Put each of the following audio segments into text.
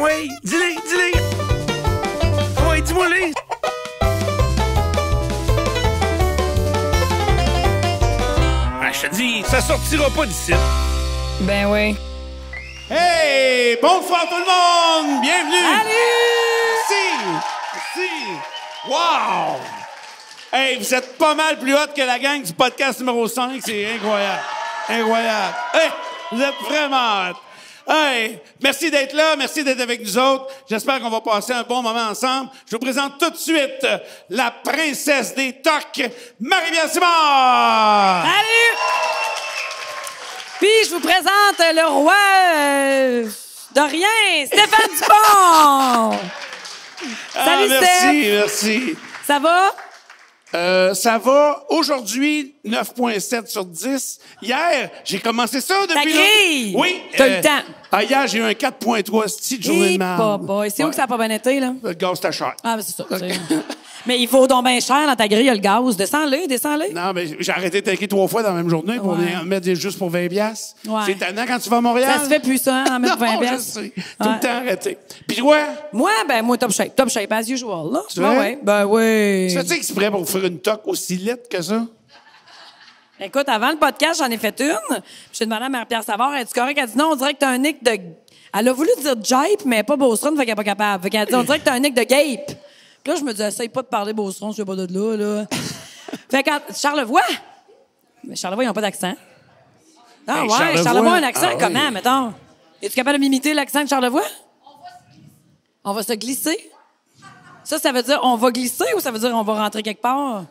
Ben oui, dis-les, dis-les. Ben oui, dis-moi les. Ah, je te dis, ça sortira pas d'ici. Ben oui. Hey, bonsoir tout le monde, bienvenue. Allez! Si! Si! Wow. Hey, vous êtes pas mal plus haute que la gang du podcast numéro 5, c'est incroyable. Incroyable. Hey, vous êtes vraiment hot. Hey, merci d'être là, merci d'être avec nous autres. J'espère qu'on va passer un bon moment ensemble. Je vous présente tout de suite la princesse des tocs, marie bien Simard! Salut! Puis je vous présente le roi euh, de rien, Stéphane Dupont! Ah, merci, merci. Ça va? Euh, ça va aujourd'hui 9.7 sur 10. Hier, j'ai commencé ça depuis grille! Oui, t'as le euh, temps. Ah, hier, j'ai eu un 4.3 style journée de C'est où que ça a pas bien été là Le euh, gars, c'était cher. Ah, mais c'est ça. Mais il faut donc bien cher dans ta grille, il y a le gaz. Descends-le, descends-le. Non, mais j'ai arrêté de tanker trois fois dans la même journée pour en mettre juste pour 20 piastres. C'est étonnant quand tu vas à Montréal. Ça se fait plus, ça, hein, en mettre 20 Non, je sais. Tout le temps arrêté. Puis toi, Moi, ben, moi, top shape. Top shape, as usual, là. Tu Ben vois? ouais. Ben oui. tu c'est prêt pour faire une toque aussi lettre que ça? Écoute, avant le podcast, j'en ai fait une. J'ai demandé à Marie-Pierre Savard, est tu correct? Elle dit non, on dirait que t'as un nick de... Elle a voulu dire jape, mais pas Beauceron, fait qu'elle pas capable. Fait qu'elle dit, on dirait que t'as un nick de gape. Là, je me dis, essaye pas de parler Beauceron, je le pas de là, fait quand Charlevoix, mais Charlevoix, ils n'ont pas d'accent. Ah ouais, Charlevoix, a un accent ah, comment, mettons? Es-tu capable de m'imiter l'accent de Charlevoix? On va se glisser. Ça, ça veut dire on va glisser ou ça veut dire on va rentrer quelque part?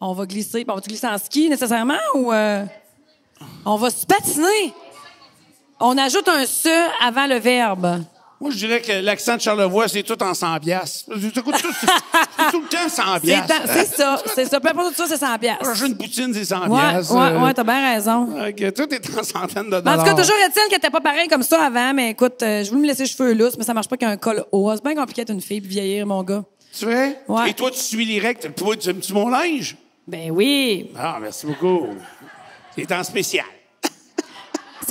On va glisser. On va-tu glisser en ski nécessairement ou euh, on va se patiner? On ajoute un se avant le verbe. Moi, je dirais que l'accent de Charlevoix, c'est tout en 100 piastres. C'est tout, tout le temps 100 piastres. C'est ça, c'est ça. Peu importe tout ça, c'est 100 piastres. J'ai une poutine, c'est 100 piastres. Ouais, ouais, t'as bien raison. Ok, tout est en centaines de dollars. En tout cas, toujours est-il que pas pareil comme ça avant, mais écoute, euh, je voulais me laisser les cheveux lousses, mais ça marche pas qu'un col haut. C'est bien compliqué d'être une fille puis vieillir, mon gars. Tu veux? Ouais. Et toi, tu suis direct. tu aimes-tu mon linge? Ben oui. Ah, merci beaucoup. C'est en spécial.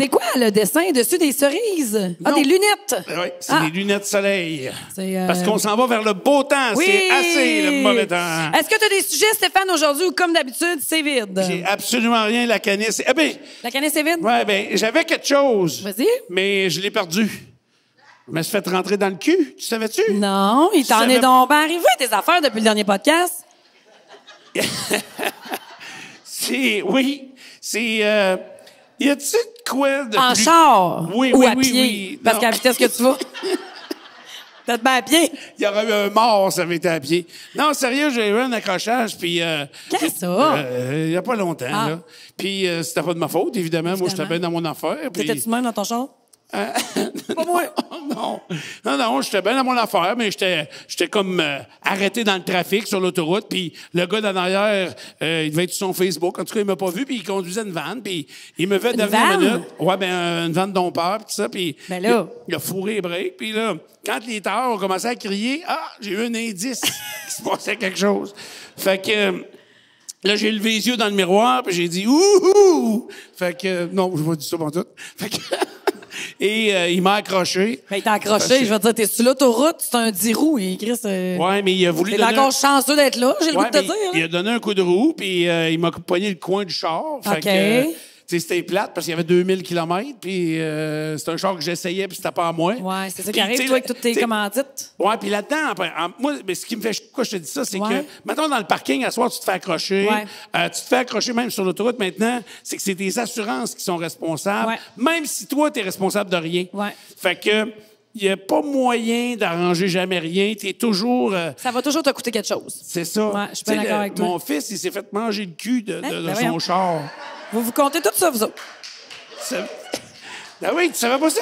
C'est quoi le dessin dessus des cerises? Ah, des lunettes! Ben oui, c'est ah. des lunettes soleil. Euh, Parce qu'on s'en va vers le beau temps. C'est assez le mauvais temps. Est-ce que tu as des sujets, Stéphane, aujourd'hui ou comme d'habitude, c'est vide? J'ai absolument rien la canisse. Eh ben, La canisse est vide? Oui, bien, j'avais quelque chose. Vas-y. Mais je l'ai perdu. Je me fait rentrer dans le cul. Tu savais-tu? Non, il t'en est donc arrivé à tes affaires depuis le dernier podcast. C'est, oui, c'est, euh, y a-tu quoi de En plus... char? Oui, ou oui, à oui, pied? Oui, Parce qu'à vitesse que tu vas. Peut-être à pied. Il y aurait eu un mort, ça avait été à pied. Non, sérieux, j'ai eu un accrochage, puis... Euh, Qu'est-ce que ça? Euh, euh, il n'y a pas longtemps, ah. là. Puis euh, c'était pas de ma faute, évidemment. Moi, j'étais bien dans mon affaire. Puis... T'étais-tu même dans ton char? Euh, non, non, j'étais bien à mon affaire, mais j'étais j'étais comme euh, arrêté dans le trafic sur l'autoroute. Puis le gars d'en arrière, euh, il devait être sur son Facebook. En tout cas, il m'a pas vu, puis il conduisait une vanne. Puis il me fait devenir une minute. Ouais, ben, une vanne Dom-Père, puis tout ça. Puis ben là. Il, a fourré les Puis là, quand les tard ont commencé à crier, ah, j'ai eu un indice Il se passait quelque chose. Fait que. Là, j'ai levé les yeux dans le miroir, puis j'ai dit « ouh! » Fait que... Non, je vois du ça tout. Fait que... Et euh, il m'a accroché. Mais il t'a accroché, je veux dire, t'es sur l'autoroute, c'est un 10 roues, il Chris. Ouais, mais il a voulu. T'es est encore chanceux d'être là, j'ai le goût de te dire. Hein? Il a donné un coup de roue, puis euh, il m'a pogné le coin du char. OK. Euh, c'était plate parce qu'il y avait 2000 km, puis euh, c'est un char que j'essayais, puis c'était pas à moi. Ouais, c'est ça qui arrive, avec toutes tes commandites. Ouais, puis là-dedans, moi, mais ce qui me fait pourquoi je te dis ça, c'est que, maintenant dans le parking, à soir, tu te fais accrocher. Euh, tu te fais accrocher même sur l'autoroute maintenant, c'est que c'est tes assurances qui sont responsables, même si toi, tu es responsable de rien. Fait que, il n'y a pas moyen d'arranger jamais rien. Tu es toujours. Euh, ça va toujours te coûter quelque chose. C'est ça. je suis pas d'accord avec toi. Mon fils, il s'est fait manger le cul de, hein? ben son char. Vous vous comptez tout ça, vous autres? Ben Ah oui, ça va pas ça?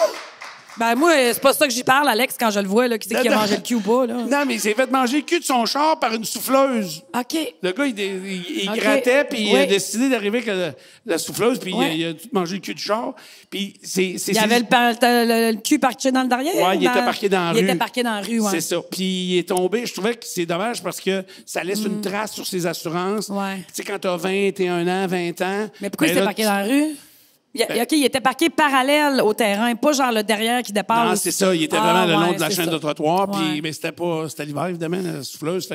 Ben, moi, c'est pas ça que j'y parle, Alex, quand je le vois, là, qui, qu'il a mangé le cul ou pas, là. Non, mais il s'est fait manger le cul de son char par une souffleuse. OK. Le gars, il, grattait, puis il a décidé d'arriver avec la, souffleuse, puis il, a, tout mangé le cul du char. Puis c'est. Il avait le, cul parqué dans le derrière? Oui, il était parqué dans la rue. Il était parqué dans la rue, oui. C'est ça. Puis il est tombé. Je trouvais que c'est dommage parce que ça laisse une mm. trace sur ses assurances. Ouais. Tu sais, quand t'as 21 ans, 20 ans. Mais pourquoi ben il s'est parqué dans la rue? Il, ben- OK, il était parqué parallèle au terrain, pas genre le derrière qui dépasse. Non, c'est ça. Il était vraiment ah, le long de la chaîne de trottoir. Puis, mais c'était pas, c'était l'hiver, évidemment, la souffleuse.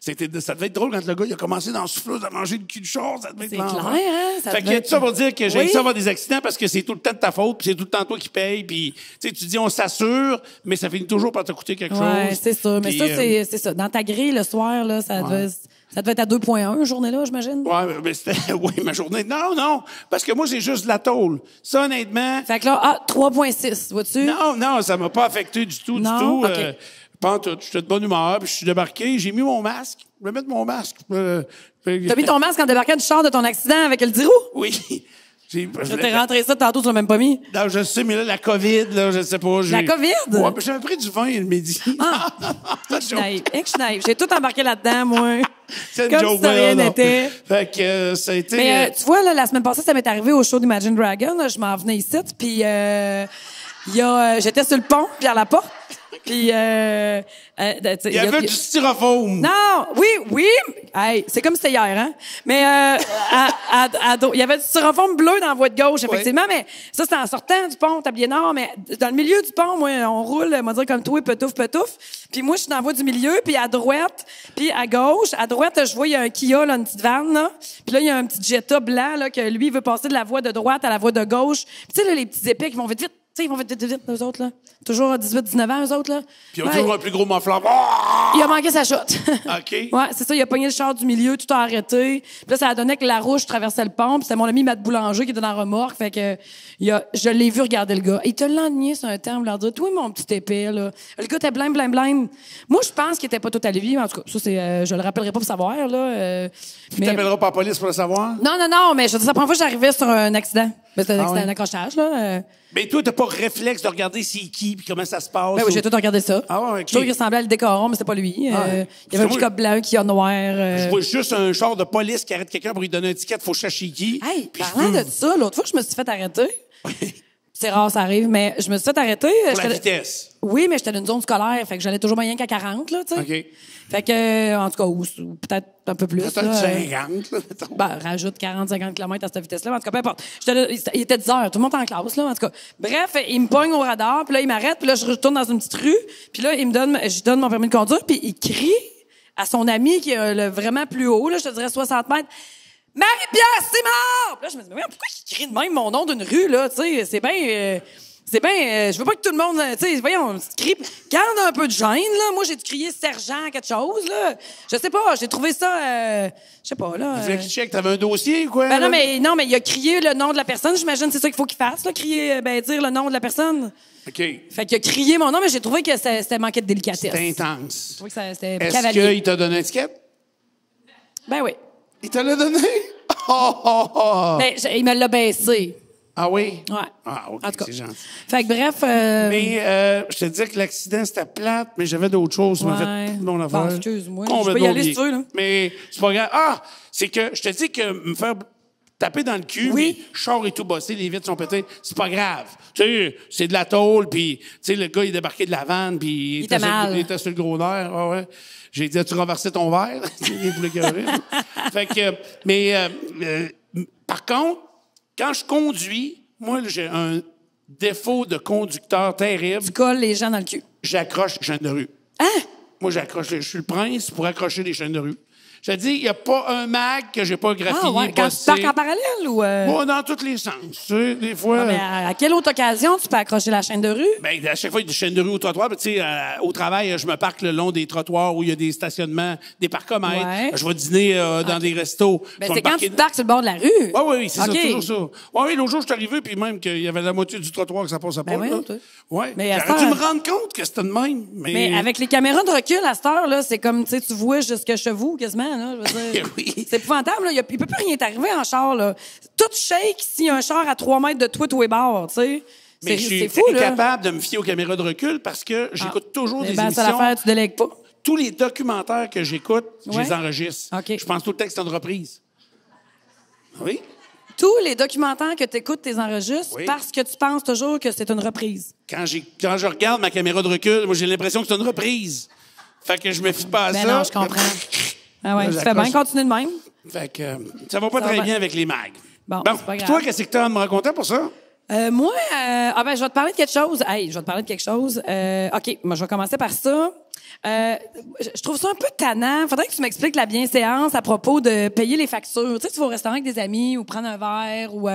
c'était, ça devait être drôle quand le gars, a commencé dans le souffleuse à manger le cul de chose. Ça C'est clair, hein? Ça fait que ça pour dire que j'ai oui? ça avoir des accidents parce que c'est tout le temps ta faute, puis c'est tout le temps toi qui payes. Puis, tu tu dis, on s'assure, mais ça finit toujours par te coûter quelque ouais, chose. c'est ça. Mais euh, ça, c'est, c'est ça. Dans ta grille, le soir, là, ça devait ça devait être à 2.1, journée-là, j'imagine? Ouais, mais c'était, oui, ma journée. Non, non, parce que moi, c'est juste de la tôle. Ça, honnêtement. Fait que là, ah, 3.6, vois-tu? Non, non, ça m'a pas affecté du tout, du tout. Okay. Euh, pantoute, de bonne humeur, puis je suis débarqué, j'ai mis mon masque. Je vais mettre mon masque. Euh, tu T'as mis ton masque en débarquant du char de ton accident avec le dirou? Oui. Je t'ai rentré ça tantôt, tu l'as même pas mis. Non, je sais, mais là, la COVID, là, je sais pas. La COVID? Ouais, j'avais pris du vin le midi. Ah! je eh, J'ai tout embarqué là-dedans, moi. Comme si rien euh, été... Mais euh, euh, tu vois, la semaine passée, ça m'est arrivé au show d'Imagine Dragon. je m'en venais ici, puis... j'étais sur le pont, vers la porte, puis, euh, euh ben, il y avait du styrofoam. Non, oui, oui. c'est comme c'était hier, hein. Mais euh, il y avait du styrofoam bleu dans la voie de gauche, effectivement. Mais ça, c'est en sortant du pont, tablier nord. Mais dans le milieu du pont, moi, on roule, on va dire comme tout, petouf, petouf. Puis moi, je suis dans la voie du milieu, puis à droite, puis à gauche. À droite, je vois, il y a un Kia, là, une petite vanne, là. Puis là, il y a un petit Jetta blanc, là, que lui, veut passer de la voie de droite à la voie de gauche. Puis tu sais, là, les petits épées qui vont vite, vite ils vont vite, vite, vite, eux autres, là. Toujours à 18, 19 ans, eux autres, là. Puis ils ont toujours un plus gros mofleur. Il a manqué sa chute. OK. ouais, c'est ça, il a pogné le char du milieu, tout a arrêté. Puis là, ça a donné que la rouge traversait le pont, puis c'est mon ami Matt Boulanger qui était dans la remorque. Fait que il a, je l'ai vu regarder le gars. Il te l'a sur un terme, leur dire, toi, mon petit épée, là. Le gars était blême, blême, blême. Moi, je pense qu'il était pas tout à lui, mais en tout cas, ça, c'est, euh, je le rappellerai pas pour savoir, là. mais... Euh, t'appelleras pas la police pour le savoir? Non, non, non, mais je dis, la première fois, j'arrivais sur un accident. C'est ah un accrochage, là. Euh. Mais toi, t'as pas réflexe de regarder c'est qui puis comment ça se passe. Ben oui, j'ai tout regardé ça. Ah ouais, qu'il ressemblait à le décoron, mais c'est pas lui. Euh, ah il y avait un petit blanc, qui a noir. Euh. Je vois juste un genre de police qui arrête quelqu'un pour lui donner un ticket, faut chercher qui. Hey, parlant de ça, l'autre fois que je me suis fait arrêter, c'est rare, ça arrive, mais je me suis fait arrêter. Euh, Pour la vitesse. Oui, mais j'étais dans une zone scolaire, fait que j'allais toujours moyen qu'à 40, là, tu sais. OK. Fait que, euh, en tout cas, ou, peut-être un peu plus. Peut-être 50, là, euh, ben, rajoute 40, 50 km à cette vitesse-là. En tout cas, peu importe. il était 10 heures, tout le monde en classe, là, en tout cas. Bref, il me pogne au radar, puis là, il m'arrête, puis là, je retourne dans une petite rue, puis là, il me donne, je donne mon permis de conduire, puis il crie à son ami qui est le vraiment plus haut, là, je te dirais 60 mètres. Marie-Pierre c'est mort. Là, je me dis, mais pourquoi il crie de même mon nom d'une rue, là? Tu sais, c'est bien. Euh, c'est bien, euh, je veux pas que tout le monde, euh, tu sais, voyons, crie, garde un peu de gêne, là. Moi, j'ai crier sergent, quelque chose, là. Je sais pas, j'ai trouvé ça, je sais pas, là. Tu voulais qu'il check, t'avais un dossier ou quoi? Ben non, mais, non, mais il a crié le nom de la personne, j'imagine, c'est ça qu'il faut qu'il fasse, là, crier, ben, dire le nom de la personne. OK. Fait qu'il a crié mon nom, mais j'ai trouvé que c'était manqué de délicatesse. C'était intense. Je trouve que c'était Est-ce qu'il t'a donné un ticket? Ben oui. Il te l'a donné? Oh, oh, oh, oh, Ben, il me l'a baissé. Ah oui? Ouais. Ah, OK, en tout cas. Fait que bref... Euh, mais euh, je te dis que l'accident, c'était plate, mais j'avais d'autres choses. Ouais. fait excuse-moi. Je peux y aller si là. Mais c'est pas grave. Ah! C'est que je te dis que me faire taper dans le cul, oui. char et tout bossé, les vitres sont pétées, c'est pas grave. Tu sais, c'est de la tôle, puis tu sais, le gars, il débarqué de la vanne, puis il, était, le gros d'air. » ouais. J'ai dit, tu renversais ton verre? Il voulait Fait que, mais, euh, euh, par contre, quand je conduis, moi, j'ai un défaut de conducteur terrible. Tu colles les gens dans le cul. J'accroche les chaînes de rue. Hein? Moi, j'accroche, je suis le prince pour accrocher les chaînes de rue. Je te dis, il n'y a pas un mag que j'ai pas graffiné. Ah ouais, quand tu parles en parallèle ou. Moi euh? dans tous les sens. Tu sais, des fois. Ah, mais à, quelle autre occasion tu peux accrocher la chaîne de rue? Bien, à chaque fois, il y a des chaînes de rue au trottoir. Ben, tu sais, euh, au travail, je me parque le long des trottoirs où il y a des stationnements, des parcs Je vais dîner euh, dans des restos. Mais ben, c'est quand tu parques sur le bord de la rue. oui, oui, c'est toujours ça. oui, l'autre jour, je suis arrivé, puis même qu'il y avait la moitié du trottoir que ça passait à pas. Ben oui, Ouais. Mais tu me rends compte que c'était de même. Mais... avec les caméras de recul à cette heure-là, c'est comme, tu vois jusqu'à chez vous quasiment. C'est épouvantable, Il, peut plus rien t'arriver en char, là. Tout shake s'il un char à 3 mètres de toi, tout est tu sais. Mais je suis incapable de me fier aux caméras de recul parce que j'écoute ah. toujours des ben, émissions. tu pas. Tous les documentaires que j'écoute, je les enregistre. Je pense tout le texte une reprise. Oui. Tous les documentaires que tu écoutes, tu les enregistres parce que tu penses toujours que c'est une reprise. Quand, je regarde ma caméra de recul, moi j'ai l'impression que c'est une reprise. Fait que je me fie pas à ben ça. Non, je comprends. Ah ouais, ça fait bien, continue de même. Fait que, euh, ça va pas très bien avec les mags. Bon, toi, qu'est-ce que tu as me raconter pour ça? Euh, moi, euh, ah ben, je vais te parler de quelque chose. Hey, je vais te parler de quelque chose. Euh, OK, moi, je vais commencer par ça. Euh, je trouve ça un peu tannant. Faudrait que tu m'expliques la bienséance à propos de payer les factures. Tu sais, tu vas au restaurant avec des amis ou prendre un verre ou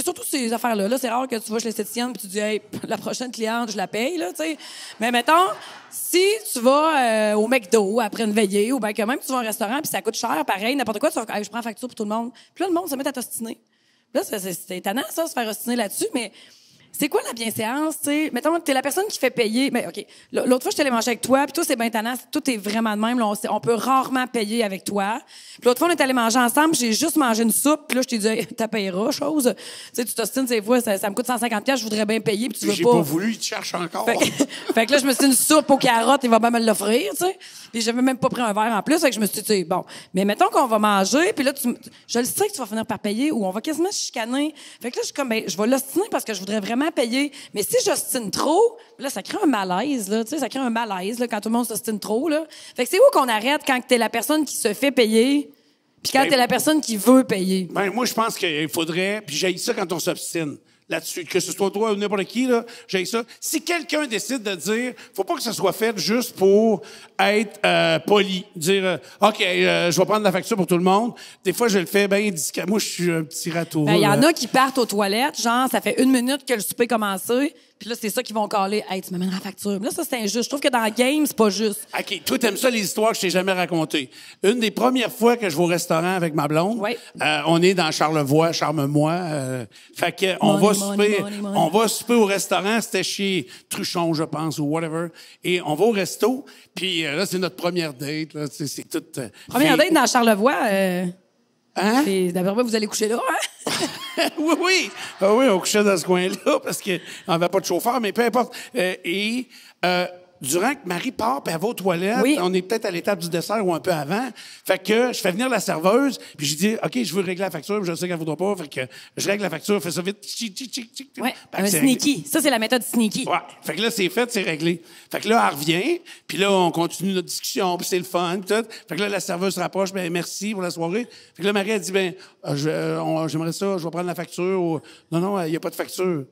c'est surtout ces affaires-là. Là, c'est rare que tu vas chez l'esthéticienne puis tu dis, hey, la prochaine cliente, je la paye, là, tu sais. Mais mettons, si tu vas euh, au McDo après une veillée ou bien que même tu vas au restaurant puis ça coûte cher, pareil, n'importe quoi, tu vas, hey, je prends facture pour tout le monde. Puis là, le monde se met à t'ostiner. Là, c'est étonnant, ça, se faire ostiner là-dessus, mais c'est quoi la bienséance, tu sais? Mettons, t'es la personne qui fait payer. Mais ben, OK, l'autre fois, je t'allais manger avec toi, puis toi, c'est bien tannant, tout est vraiment de même. on, peut rarement payer avec toi. Puis l'autre fois, on est allé manger ensemble, j'ai juste mangé une soupe, puis là, je t'ai dit, hey, t'as payé chose. Tu sais, tu t'ostines, c'est fois, ça, me coûte 150 je voudrais bien payer, puis tu veux pas. J'ai pas voulu, il te cherche encore. Fait que, là, je me suis dit, une soupe aux carottes, il va bien me l'offrir, tu sais. Puis j'avais même pas pris un verre en plus, fait que je me suis dit, bon, mais mettons qu'on va manger, puis là, je le sais que tu vas finir par payer, ou on va quasiment chicaner. Fait que là, je suis comme, ben, je vais l'ostiner parce que je voudrais vraiment payer. Mais si j'obstine trop, là, ça crée un malaise, là. Tu sais, ça crée un malaise, là, quand tout le monde s'obstine trop, là. Fait que c'est où qu'on arrête quand t'es la personne qui se fait payer? Puis quand ben, t'es la personne qui veut payer. Ben, moi, je pense qu'il faudrait, puis j'ai ça quand on s'obstine là-dessus, que ce soit toi ou n'importe qui, là, j'ai ça. Si quelqu'un décide de dire, faut pas que ça soit fait juste pour être euh, poli, dire, euh, OK, euh, je vais prendre la facture pour tout le monde. Des fois, je le fais bien à Moi, je suis un petit râteau. Ben, il y en a qui partent aux toilettes, genre, ça fait une minute que le souper a commencé, puis là, c'est ça qu'ils vont caler. Hey, tu m'amènes la facture. Mais là, ça, c'est injuste. Je trouve que dans le game, c'est pas juste. OK. Toi, t'aimes ça, les histoires que je t'ai jamais racontées. Une des premières fois que je vais au restaurant avec ma blonde, euh, on est dans Charlevoix, Charme-moi. Euh, fait que on va souper, on va au restaurant. C'était chez Truchon, je pense, ou whatever. Et on va au resto. Puis euh, là, c'est notre première date. Là, c'est, c'est tout. première date dans Charlevoix. Hein? D'abord, vous allez coucher là, hein? oui, ah oui. on couchait dans ce coin-là parce qu'on n'avait pas de chauffeur, mais peu importe. Euh, et euh, durant que Marie part, puis elle va aux toilettes, on est peut-être à l'étape du dessert ou un peu avant. Fait que je fais venir la serveuse, puis je dis OK, je veux régler la facture, je sais qu'elle voudra pas, fait que je règle la facture, fais ça vite. un sneaky. Ça c'est la méthode sneaky. Ouais. Fait que là c'est fait, c'est réglé. Fait que là elle revient, puis là on continue notre discussion, puis c'est le fun, tout. Fait que là la serveuse se rapproche, ben merci pour la soirée. Fait que là Marie elle dit ben euh, euh, j'aimerais ça, je vais prendre la facture. non non, il n'y a pas de facture.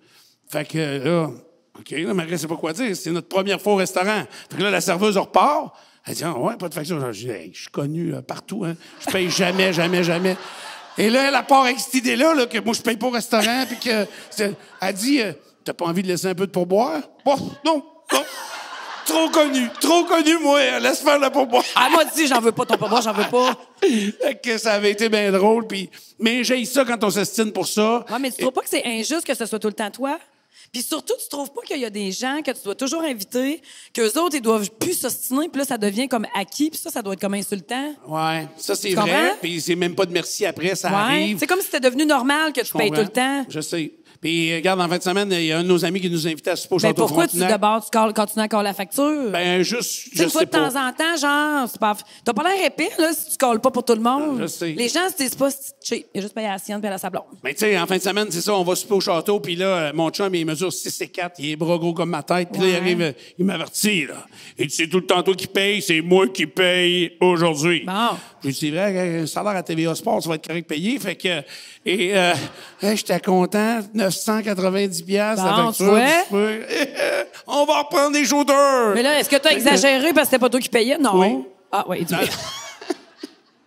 Fait que là OK, là, Marie, c'est pas quoi dire. C'est notre première fois au restaurant. Fait que là, la serveuse repart. Elle dit, ah, ouais, pas de facture. Je suis connu euh, partout, hein. Je paye jamais, jamais, jamais. Et là, elle part avec cette idée-là, là, que moi, je paye pas au restaurant, puis que, elle dit, euh, t'as pas envie de laisser un peu de pourboire? Bon, non, non. Trop connu, trop connu, moi. Euh, laisse faire le pourboire. Ah, elle m'a dit, j'en veux pas ton pourboire, j'en veux pas. que ça avait été bien drôle, puis, mais j'ai ça quand on s'estime pour ça. Ouais, mais tu trouves pas que c'est injuste que ce soit tout le temps toi? Puis surtout, tu trouves pas qu'il y a des gens que tu dois toujours inviter, qu'eux autres, ils doivent plus s'ostiner, puis là, ça devient comme acquis, puis ça, ça doit être comme insultant. Ouais, ça, c'est vrai. Puis c'est même pas de merci après, ça arrive. C'est comme si c'était devenu normal que tu payes tout le temps. Je sais. Puis, regarde, en fin de semaine, il y a un de nos amis qui nous invitait à supposer au Mais ben, pourquoi tu, d'abord, tu n'as continues la facture? Ben, juste, je une fois de temps en temps, genre, c'est pas... T'as pas l'air épais, là, si tu colles pas pour tout le monde. Ah, je sais. Les gens c'est pas si a juste payé à la sienne puis à la sablon. Mais tu sais, en fin de semaine, c'est ça, on va supposer au château, puis là, euh, mon chum, il mesure 6 et 4, il est bras gros comme ma tête, puis là, il arrive, euh, il m'avertit, là. Et c'est tout le temps toi qui paye, c'est moi qui paye aujourd'hui. Bon. Je lui dis, c'est vrai, euh, salaire à TVA Sports ça va être correct payé, fait que... Et j'étais content, 190 pièces On va reprendre des shooters. Mais là, est-ce que tu as exagéré parce que c'était pas toi qui payais? Non. Ah oui, du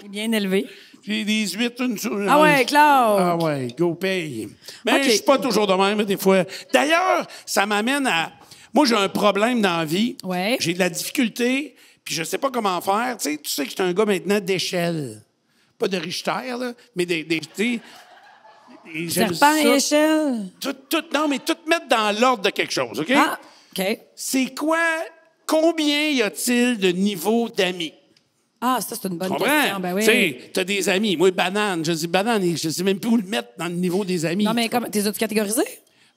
Bien élevé. Puis 18, une sur Ah ouais, Claude. Ah ouais, go pay. Mais je suis pas toujours de même, des fois. D'ailleurs, ça m'amène à. Moi, j'ai un problème dans la vie. J'ai de la difficulté, puis je sais pas comment faire. Tu sais, tu sais que je suis un gars maintenant d'échelle. Pas de Richter, là, mais des. des et Serpent et échelle. Tout, tout, non, mais tout mettre dans l'ordre de quelque chose, OK? Ah, OK. C'est quoi, combien y a-t-il de niveaux d'amis? Ah, ça, c'est une bonne question. Ben tu sais, t'as des amis. Moi, banane. Je dis banane et je sais même plus où le mettre dans le niveau des amis. Non, mais t'es autres catégorisé?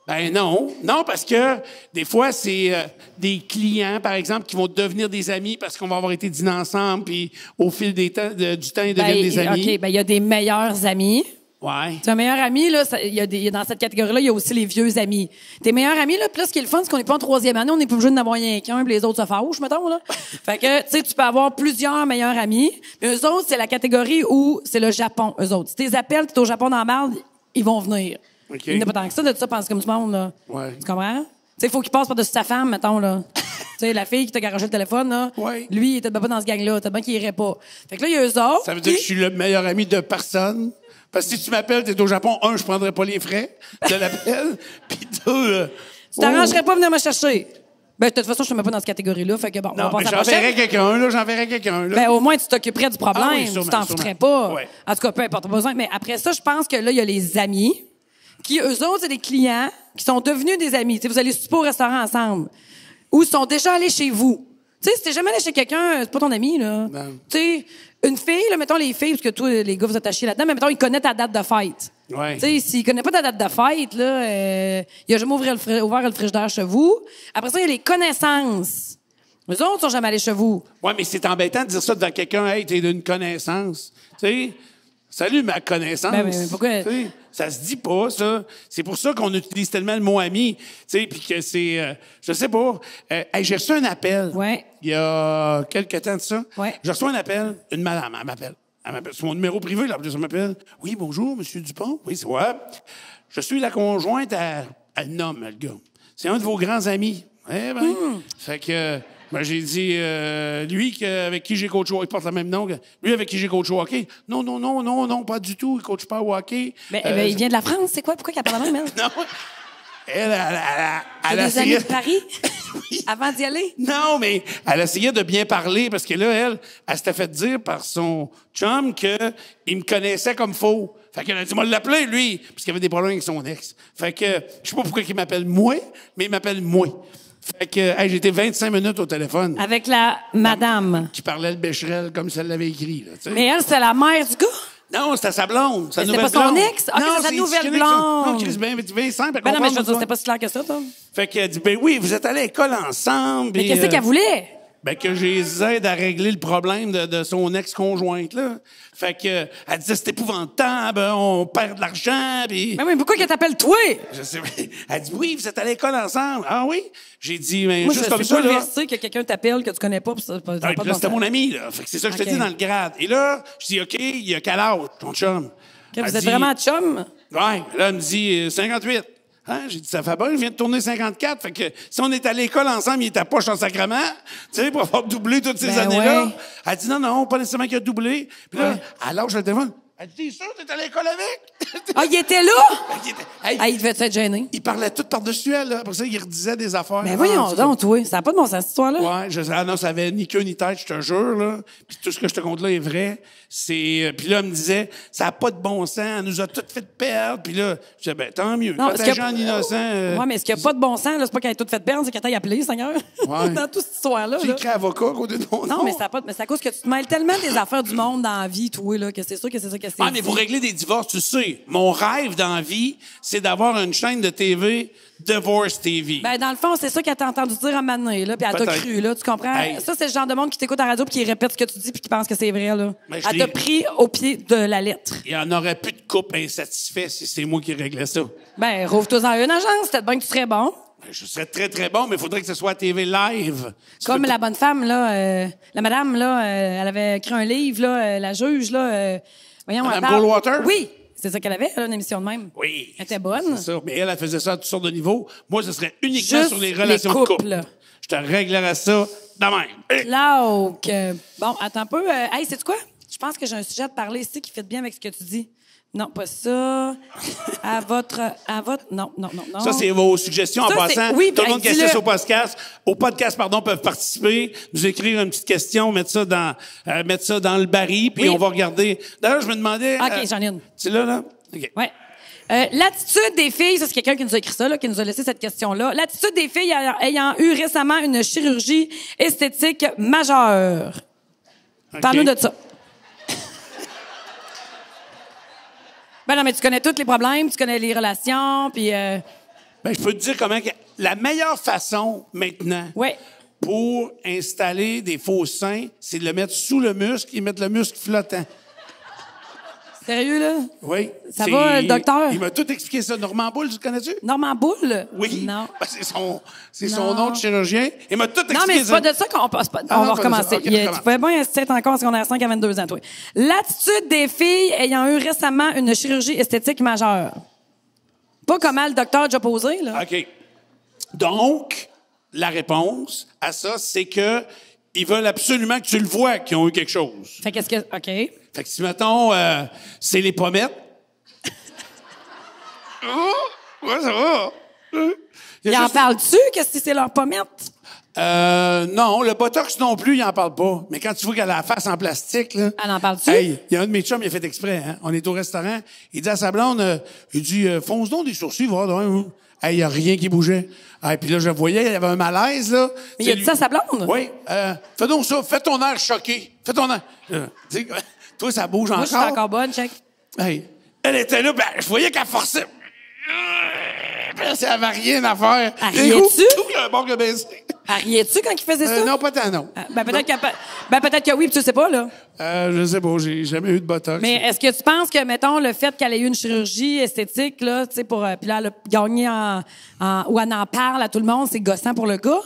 Ben non. Non, parce que des fois, c'est euh, des clients, par exemple, qui vont devenir des amis parce qu'on va avoir été dîner ensemble, puis au fil du temps, ils ben, deviennent des amis. OK, ben il y a des meilleurs amis. Ouais. Ton meilleur ami, là, il y a dans cette catégorie-là, il y a aussi les vieux amis. Tes meilleurs amis, là, plus ce qui est le fun, c'est qu'on n'est pas en troisième année, on n'est plus obligé d'avoir rien qu'un, les autres se fâchent, mettons, là. fait que, tu sais, tu peux avoir plusieurs meilleurs amis. Mais eux autres, c'est la catégorie où c'est le Japon, eux autres. Si t'es appels, t'es au Japon dans la merde, ils vont venir. Okay. Il n'y a pas tant que ça, de tout ça, pense comme tout le monde, là. Ouais. Tu comprends? Tu sais, il faut qu'il passe par-dessus sa femme, mettons, là. Tu sais, la fille qui t'a garagé le téléphone, là, lui, il était pas dans ce gang-là. T'as bien qu'il irait pas. Fait que là, il y a eux autres. Ça veut dire que je suis le meilleur ami de personne. Parce que si tu m'appelles, tu es au Japon, un, je prendrais prendrai pas les frais de l'appel, puis deux. Euh, tu t'arrangerais oh. pas à venir me chercher. Ben, de toute façon, je ne suis même pas dans cette catégorie-là. Fait que bon, on va passer J'enverrai quelqu'un, là. quelqu'un, là. Ben, au moins, tu t'occuperais du problème. Ah tu t'en foutrais pas. En tout cas, peu importe, besoin. Mais après ça, je pense que là, il y a les amis qui, eux autres, c'est des clients qui sont devenus des amis. sais, vous allez super au restaurant ensemble ou sont déjà allés chez vous. Tu sais, si t'es jamais allé chez quelqu'un, c'est pas ton ami, là. Tu sais, une fille, là, mettons les filles, parce que tous les gars, vous attachez là-dedans, mais mettons, ils connaissent ta date de fête. Ouais. Tu sais, s'ils connaissent pas ta date de fête, là, euh, il a jamais ouvert le, fri ouvert frigidaire chez vous. Après ça, il y a les connaissances. Les autres sont jamais allés chez vous. Oui, mais c'est embêtant de dire ça devant quelqu'un, hey, t'es d'une connaissance. Tu sais? Salut, ma connaissance. Ben ça se dit pas, ça. C'est pour ça qu'on utilise tellement le mot ami. Puis que c'est. Euh, je sais pas. Euh, j'ai reçu un appel. Il y a quelques temps de ça. Ouais. J'ai un appel. Une madame, m'appelle. Elle C'est mon numéro privé, Elle m'appelle. Oui, bonjour, Monsieur Dupont. Oui, c'est ouais. Je suis la conjointe à. un homme, le gars. C'est un de vos grands amis. Eh ben. hum. Fait que. Moi, ben, j'ai dit, euh, lui avec qui j'ai coaché, il porte le même nom, lui avec qui j'ai coaché au hockey. Non, non, non, non, non, pas du tout, il ne coache pas au hockey. Mais ben, eh ben, il euh, vient de la France, c'est quoi? Pourquoi il a pas la même? non. Elle, elle, elle, elle a des amis de Paris avant d'y aller? Non, mais elle essayait de bien parler parce que là, elle, elle s'était fait dire par son chum qu'il me connaissait comme faux. Fait qu'elle a dit, moi, l'appeler, lui, parce qu'il avait des problèmes avec son ex. Fait que, je sais pas pourquoi il m'appelle moi, mais il m'appelle moi. Fait que hey, j'étais 25 minutes au téléphone. Avec la madame. Qui parlait le Bécherel comme si elle l'avait écrit. Là, Mais elle, c'est la mère du gars. Non, c'était sa blonde. C'était pas son ex? Ah, non, c'est sa nouvelle blonde. Non, Chris, ben, ben, non, mais je c'était pas si clair que ça, toi. Fait qu'elle dit, ben oui, vous êtes allés à l'école ensemble. Mais qu'est-ce euh, qu'elle voulait? ben que j'ai les à régler le problème de, de son ex-conjointe, là. Fait que, elle disait, c'est épouvantable, on perd de l'argent, puis... Mais ben pourquoi qu'elle t'appelle toi? Je sais, elle dit, oui, vous êtes à l'école ensemble. Ah oui? J'ai dit, ben juste comme ça, là... que quelqu'un t'appelle que tu connais pas, pis ça, pas ah, c'était mon ami, là. Fait que c'est ça que je te dis dans le grade. Et là, je dis, OK, il y a qu'à âge, ton chum? vous êtes vraiment chum? Ouais. Là, elle me dit, 58. Euh, Hein? J'ai dit, ça fait bon, je viens de tourner 54. Fait que si on est à l'école ensemble, il était poche en sacrement, tu sais, pour avoir doublé toutes ces ben années-là. Elle dit, non, non, pas nécessairement qu'il a doublé. Puis là, ouais. elle lâche le elle dit, sûr, t'es à l'école avec? ah, il était là? Ah, ah, il devait être gêné. Il parlait tout par-dessus elle, là. Pour ça, il redisait des affaires. Mais ben voyons ah, donc, toi. Ça n'a pas de bon sens, cette histoire-là. Ouais, je... ah non, ça avait ni queue ni tête, je te jure, là. Puis tout ce que je te conte là est vrai. C'est, euh, puis là, elle me disait, ça n'a pas de bon sens, elle nous a toutes fait perdre. Puis là, je disais, ben, tant mieux. Non, un innocent. Euh... mais ce qu'il n'y a pas de bon sens, là, c'est pas qu'elle a tout fait perdre, c'est qu'elle t'a appelé, Seigneur. Ouais. dans toute cette histoire-là. J'ai écrit avocat au côté de mon Non, mais ça pas... c'est à cause que tu te mêles tellement des affaires du monde dans la vie, toi, là, que c'est sûr que c'est ça ah, mais vous réglez des divorces, tu sais, mon rêve dans vie, c'est d'avoir une chaîne de TV, Divorce TV. Ben, dans le fond, c'est ça qu'elle t'a entendu dire à Mané, là, puis elle t'a cru, là, tu comprends? Ça, c'est le genre de monde qui t'écoute à la radio puis qui répète ce que tu dis puis qui pense que c'est vrai, là. Ben, elle t'a pris au pied de la lettre. Il n'y en aurait plus de couple insatisfait si c'est moi qui réglais ça. Ben, rouvre-toi en une agence, peut-être bien que tu serais bon. Ben, je serais très, très bon, mais il faudrait que ce soit à TV live. Comme la bonne femme, là, euh, la madame, là, euh, elle avait écrit un livre, là, euh, la juge, là, Voyons, Goldwater? Oui. C'est ça qu'elle avait, une émission de même. Oui. Elle était bonne. C'est ça. Mais elle, elle faisait ça à toutes sortes de niveaux. Moi, ce serait uniquement sur les relations de couple. Je te réglerais ça de même. Bon, attends un peu. Euh, hey, c'est quoi? Je pense que j'ai un sujet à te parler ici qui fait bien avec ce que tu dis. Non, pas ça. À votre, à votre, non, non, non, non. Ça, c'est vos suggestions en passant. Oui, Tout le ben, monde qui assiste au podcast, au podcast, pardon, peuvent participer, nous écrire une petite question, mettre ça dans, euh, mettre ça dans le baril, puis on va regarder. D'ailleurs, je me demandais. OK, euh, j'en ai une. Tu là, là? OK. Ouais. Euh, l'attitude des filles, ça c'est quelqu'un qui nous a écrit ça, là, qui nous a laissé cette question-là. L'attitude des filles ayant eu récemment une chirurgie esthétique majeure. Okay. Parle-nous de ça. Ben non, mais tu connais tous les problèmes, tu connais les relations, puis. Euh, ben, je peux te dire comment. La meilleure façon maintenant pour installer des faux seins, c'est de le mettre sous le muscle et mettre le muscle flottant. Sérieux, là? Oui. Ça va, le docteur? Il m'a tout expliqué ça. Normand Boule, tu connais-tu? Normand Boule? Oui. Non. Ben, c'est son, c'est son nom de chirurgien. Il m'a tout expliqué Non, mais c'est pas de ça qu'on passe. Pas, ah, on va recommencer. Il, tu pouvais bien être encore secondaire 5 à 22 ans, toi. L'attitude des filles ayant eu récemment une chirurgie esthétique majeure. Pas comme le docteur a posé, là. OK. Donc, la réponse à ça, c'est que ils veulent absolument que tu le vois qu'ils ont eu quelque chose. Fait qu'est-ce que. OK. Fait que si, mettons, euh, c'est les pommettes. oh, ouais, ça va. ils en tu Qu'est-ce que c'est leurs pommettes? Euh, non, le botox non plus, il en parle pas. Mais quand tu vois qu'elle a la face en plastique, là. Elle en parle-tu? Hey, il y a un de mes chums, il a fait exprès, hein? On est au restaurant. Il dit à sa blonde, euh, il dit, euh, fonce donc des sourcils, voir, hein? il n'y a rien qui bougeait. Ah, puis là, je voyais, il y avait un malaise, là. Mais il a dit ça à sa blonde? Oui. Euh, fais donc ça, fais ton air choqué. Fais ton air. Euh, toi, ça bouge encore. Moi, je suis encore bonne, check. Elle était là, ben, je voyais qu'elle forçait. Euh, ben, ça n'avait rien à faire. Ah, Et où, tout le bord que Riais-tu quand il faisait euh, ça? non, pas tant, non. Ah, ben, peut-être que, ben, peut que oui, puis tu sais pas, là. Euh, je sais pas, j'ai jamais eu de botox. Mais est-ce que tu penses que, mettons, le fait qu'elle ait eu une chirurgie esthétique, là, tu sais, pour. Euh, puis là, elle a gagné en, en, ou elle en parle à tout le monde, c'est gossant pour le gars?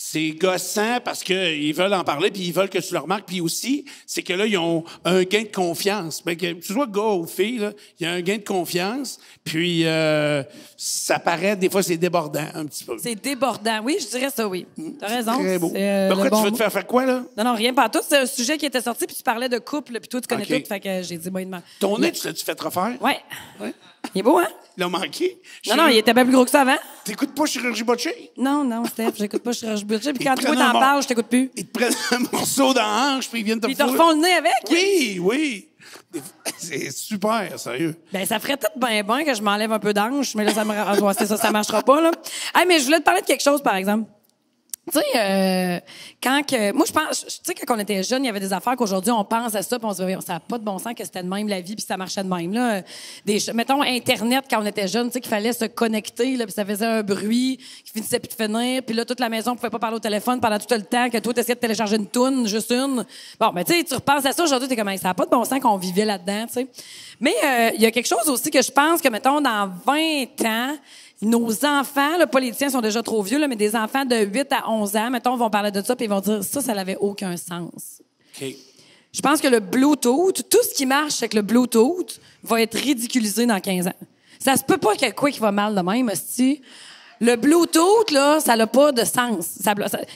c'est gossant parce qu'ils veulent en parler, puis ils veulent que tu le remarques. Puis aussi, c'est que là, ils ont un gain de confiance. Mais ben, que tu sois gars ou fille, il y a un gain de confiance. Puis euh, ça paraît, des fois, c'est débordant un petit peu. C'est débordant, oui, je dirais ça, oui. Mm, T'as raison. Très beau. Pourquoi euh, tu veux te faire faire quoi, là? Non, non, rien pas tout. C'est un sujet qui était sorti, puis tu parlais de couple, puis toi, tu connais tout. Fait que j'ai dit, moi, il Ton nez, tu l'as-tu fait refaire? Oui. Ouais. Il est beau, hein? Il a manqué. Non, non, il était bien plus gros que ça avant. T'écoutes pas Chirurgie Botchée? Non, non, Steph, j'écoute pas Chirurgie et Puis quand toi, t'en parles, je t'écoute plus. Ils te prennent un morceau d'ange, puis ils viennent te Ils te refont le nez avec? Oui, oui. C'est super, sérieux. Ben, ça ferait tout bien bon que je m'enlève un peu d'ange, mais là, ça me... Ah, ça, ça marchera pas, là. Ah, mais je voulais te parler de quelque chose, par exemple. Tu sais, euh, quand que, moi je pense, tu sais quand on était jeune, il y avait des affaires qu'aujourd'hui on pense à ça, puis on se dit ça n'a pas de bon sens que c'était de même la vie, puis ça marchait de même là. mettons internet quand on était jeune, tu sais qu'il fallait se connecter là, puis ça faisait un bruit qui finissait plus de finir, puis là toute la maison pouvait pas parler au téléphone pendant tout le temps que toi tu essayais de télécharger une toune, juste une. Bon, mais ben, tu sais, tu repenses à ça aujourd'hui, t'es comme ça n'a pas de bon sens qu'on vivait là-dedans, tu sais. Mais euh, il y a quelque chose aussi que je pense que mettons dans 20 ans nos enfants, là, pas les tiens sont déjà trop vieux, là, mais des enfants de 8 à 11 ans, mettons, vont parler de ça, et vont dire ça, ça n'avait aucun sens. Je pense que le Bluetooth, tout ce qui marche avec le Bluetooth va être ridiculisé dans 15 ans. Ça se peut pas que quoi qui va mal de même, le Bluetooth là, ça n'a pas de sens.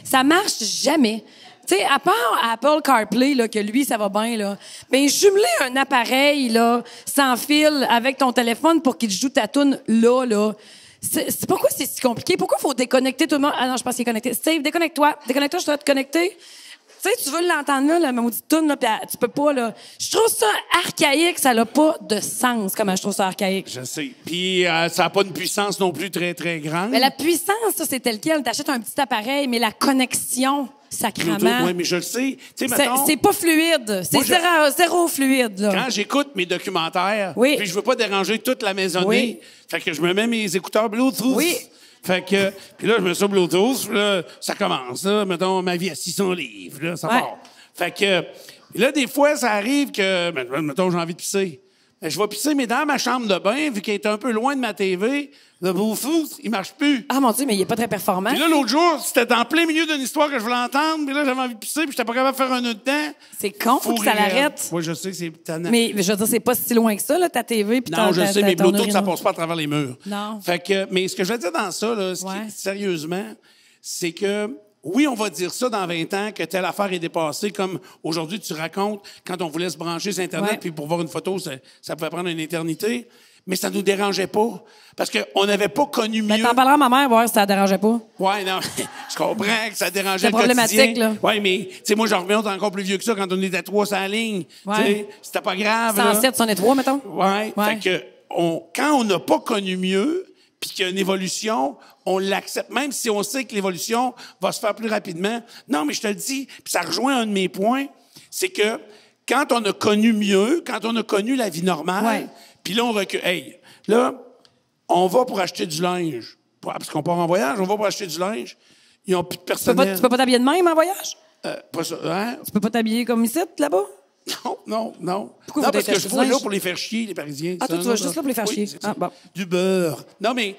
Ça, marche jamais. Tu à part Apple CarPlay là, que lui ça va bien là, Ben, jumeler un appareil là sans fil avec ton téléphone pour qu'il joue ta tune là là, c'est, pourquoi c'est si compliqué? Pourquoi faut déconnecter tout le monde? Ah non, je pense qu'il est connecté. Steve, déconnecte-toi. Déconnecte-toi, je dois te connecter. Tu sais, tu veux l'entendre là, la maudite tune, là, pis ah, tu peux pas, là. Je trouve ça archaïque, ça n'a pas de sens, comme je trouve ça archaïque. Je sais. Puis euh, ça n'a pas une puissance non plus très, très grande. Mais la puissance, ça, c'est tel quel. T'achètes un petit appareil, mais la connexion, sacrement. Oui, mais je le sais. C'est pas fluide. C'est zéro, fluide. Quand j'écoute mes documentaires, puis je veux pas déranger toute la maisonnée, fait que je me mets mes écouteurs Bluetooth. Fait que, puis là, je me sur Bluetooth, ça commence, mettons, ma vie à 600 livres, là, ça part. Fait que, là, des fois, ça arrive que, mettons, j'ai envie de pisser. Ben, je vais pisser, mais dans ma chambre de bain, vu qu'elle est un peu loin de ma TV, le bouffou, il marche plus. Ah mon Dieu, mais il est pas très performant. Puis là, l'autre jour, c'était en plein milieu d'une histoire que je voulais entendre, puis là, j'avais envie de pisser, puis j'étais pas capable de faire un autre temps. C'est con, faut, que ça l'arrête. Oui, je sais, c'est Mais je veux dire, c'est pas si loin que ça, là, ta TV, puis Non, je sais, mais Bluetooth, ça passe pas à travers les murs. Non. Fait que, mais ce que je veux dire dans ça, là, sérieusement, c'est que oui, on va dire ça dans 20 ans, que telle affaire est dépassée, comme aujourd'hui tu racontes, quand on voulait se brancher sur Internet, puis pour voir une photo, ça, pouvait prendre une éternité, mais ça nous dérangeait pas, parce qu'on n'avait pas connu mieux. Mais t'en parleras à ma mère, voir si ça dérangeait pas. Ouais, non, je comprends que ça dérangeait le problématique, là. Ouais, mais, tu sais, moi, j'en reviens, encore plus vieux que ça, quand on était trois 300 ligne. tu sais, c'était pas grave. 107, on est trois, mettons. Ouais, ouais. fait que, on, quand on n'a pas connu mieux, puis qu'il y a une évolution, on l'accepte, même si on sait que l'évolution va se faire plus rapidement. Non, mais je te le dis, puis ça rejoint un de mes points, c'est que quand on a connu mieux, quand on a connu la vie normale, puis là, on Hey, là, on va pour acheter du linge. Parce qu'on part en voyage, on va pour acheter du linge. Ils n'ont plus de personnel. Tu peux pas t'habiller de même en voyage? Euh, pas ça, hein? Tu peux pas t'habiller comme ici, là-bas? Non, non, non. Pourquoi non, parce que je suis là pour les faire chier, les Parisiens. Ah, toi, tu vas juste là pour les faire chier. Ah, bon. Du beurre. Non, mais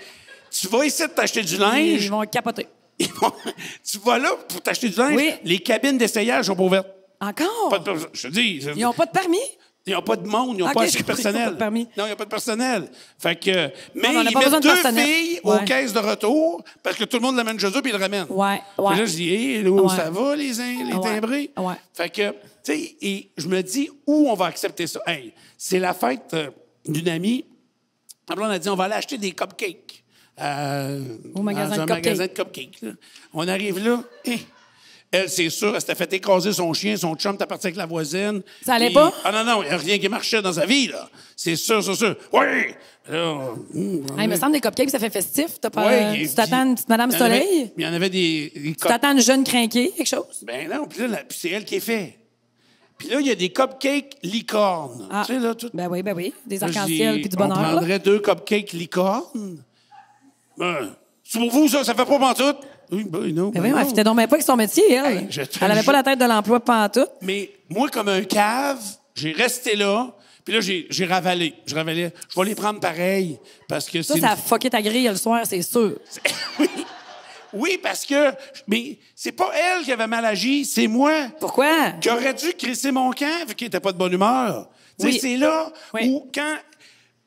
tu vas essayer de t'acheter du linge. Ils vont capoter. tu vas là pour t'acheter du linge. Oui. Les cabines d'essayage sont pas ouvertes. Encore? Je te dis. Ils n'ont pas de permis? Ils n'ont pas de monde, ils n'ont a pas de personnel. Non, il n'y a pas de personnel. Fait que, mais ils mettent deux filles aux caisses de retour parce que tout le monde l'amène chez eux puis ils le ramènent. Ouais, Là, je dis, hey, là, ça va, les, les timbrés? Fait que, tu sais, et je me dis, où on va accepter ça? Hey, c'est la fête euh, d'une amie. Après, on a dit, on va aller acheter des cupcakes. Euh, au magasin de un cupcakes. magasin de cupcakes. On arrive là, et... Hein, elle, c'est sûr, elle s'était fait écraser son chien, son chum t'as parti avec la voisine. Ça allait pas? Ah non, non, il a rien qui marchait dans sa vie, là. C'est sûr, c'est sûr. Oui! Ah, il me semble des cupcakes, ça fait festif. T'as pas, tu t'attends une petite Madame Soleil? il y en avait des. tu t'attends une jeune crinquée, quelque chose? Ben non, puis là, c'est elle qui est fait. Puis là, il y a des cupcakes licornes. Ah, tu sais, là, tout... Ben oui, ben oui. Des arcs-en-ciel puis du bonheur. On prendrait deux cupcakes licornes. Ben, c'est pour vous, ça, ça fait pas tout? Oui, ben non. elle ben donc même pas avec son métier, elle. avait pas la tête de l'emploi tout. Mais moi, comme un cave, j'ai resté là. Puis là, j'ai, ravalé. Je ravalais. Je vais les prendre pareil. Parce que Ça, ça a fucké ta grille le soir, c'est sûr. oui. Oui, parce que. Mais c'est pas elle qui avait mal agi, c'est moi. Pourquoi? qui aurait dû crisser mon cave, vu qu'il était pas de bonne humeur. Tu sais, C'est là où, quand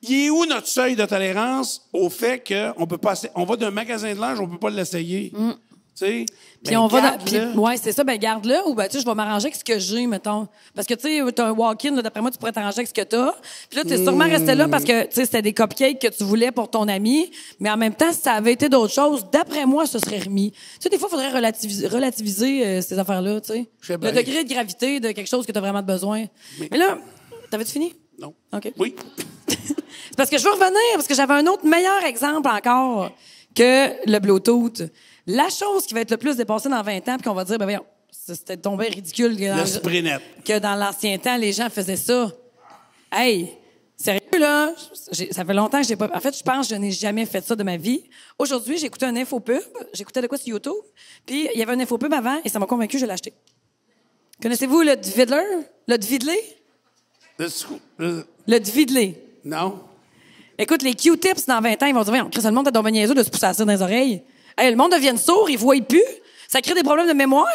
il est notre seuil de tolérance au fait qu'on peut passer, on va d'un magasin de linge, on peut pas l'essayer. Mm. sais. Puis on ben, va dans, ouais, c'est ça, ben garde-le ou ben tu je vais m'arranger avec ce que j'ai mettons parce que tu sais un walk-in d'après moi tu pourrais t'arranger avec ce que t'as. Puis là tu es sûrement resté là parce que tu sais c'était des cupcakes que tu voulais pour ton ami, mais en même temps si ça avait été d'autres choses, d'après moi ce serait remis. Tu sais des fois il faudrait relativiser, euh, ces affaires-là, tu sais. Le degré de gravité de quelque chose que tu as vraiment besoin. Mais, là, tavais fini Non. OK. Oui c'est parce que je veux revenir, parce que j'avais un autre meilleur exemple encore que le Bluetooth. La chose qui va être le plus dépassée dans 20 ans, puis qu'on va dire, ben voyons, c'était tombé ridicule que dans, l'ancien temps, les gens faisaient ça. Hey, sérieux, là, ça fait longtemps que j'ai pas... En fait, je pense que je n'ai jamais fait ça de ma vie. Aujourd'hui, j'ai écouté un infopub, j'écoutais de quoi sur YouTube, puis il y avait un infopub avant, et ça m'a convaincu, je l'ai acheté. Connaissez-vous le Dvidler? Le Dvidler? Le, le Dvidler. Non? Écoute, les Q-tips, dans 20 ans, ils vont dire, on crée le monde à donc de se pousser à dans les oreilles. Hey, le monde devient sourd, il voient plus. Ça crée des problèmes de mémoire.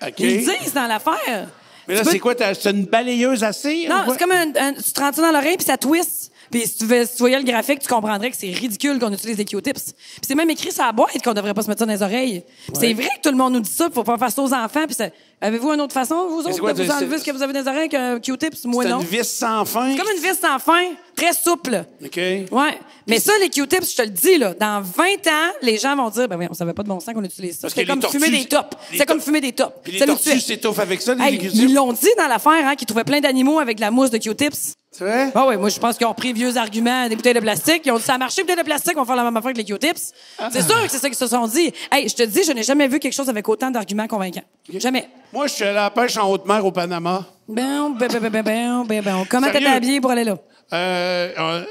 Okay. Ils disent dans l'affaire. Mais là, c'est quoi? C'est une balayeuse assez? Non, c'est comme un, tu te rends dans l'oreille puis ça twist. Puis si tu, veux, voyais le graphique, tu comprendrais que c'est ridicule qu'on utilise des Q-tips. c'est même écrit sur la boîte qu'on devrait pas se mettre ça dans les oreilles. C'est vrai que tout le monde nous dit ça, pis faut pas faire ça aux enfants. avez-vous une autre façon, vous autres, de vous enlever ce que vous avez dans les oreilles qu'un Q-tips? Moi, C'est une vis sans fin. C'est comme une vis sans fin, très souple. OK. Ouais. Mais ça, les Q-tips, je te le dis, là, dans 20 ans, les gens vont dire, ben oui, on savait pas de bon sens qu'on utilise ça. C'est comme fumer des tops. C'est comme fumer des tops. les tortues avec ça, les ils l'ont dit dans l'affaire, hein, qu'ils trouvaient plein d'animaux avec la mousse de Q-tips. Bah oui, moi je pense qu'ils ont pris vieux arguments, des bouteilles de plastique, ils ont dit ça a marché, bouteilles de plastique, on va faire la même affaire avec les q ah. C'est sûr que c'est ça qu'ils se sont dit. Hey, je te dis, je n'ai jamais vu quelque chose avec autant d'arguments convaincants. Jamais. Moi, je suis à la pêche en haute mer au Panama. Ben ben, ben, ben, ben, ben, ben, ben, Comment t'étais habillé pour aller là? euh, euh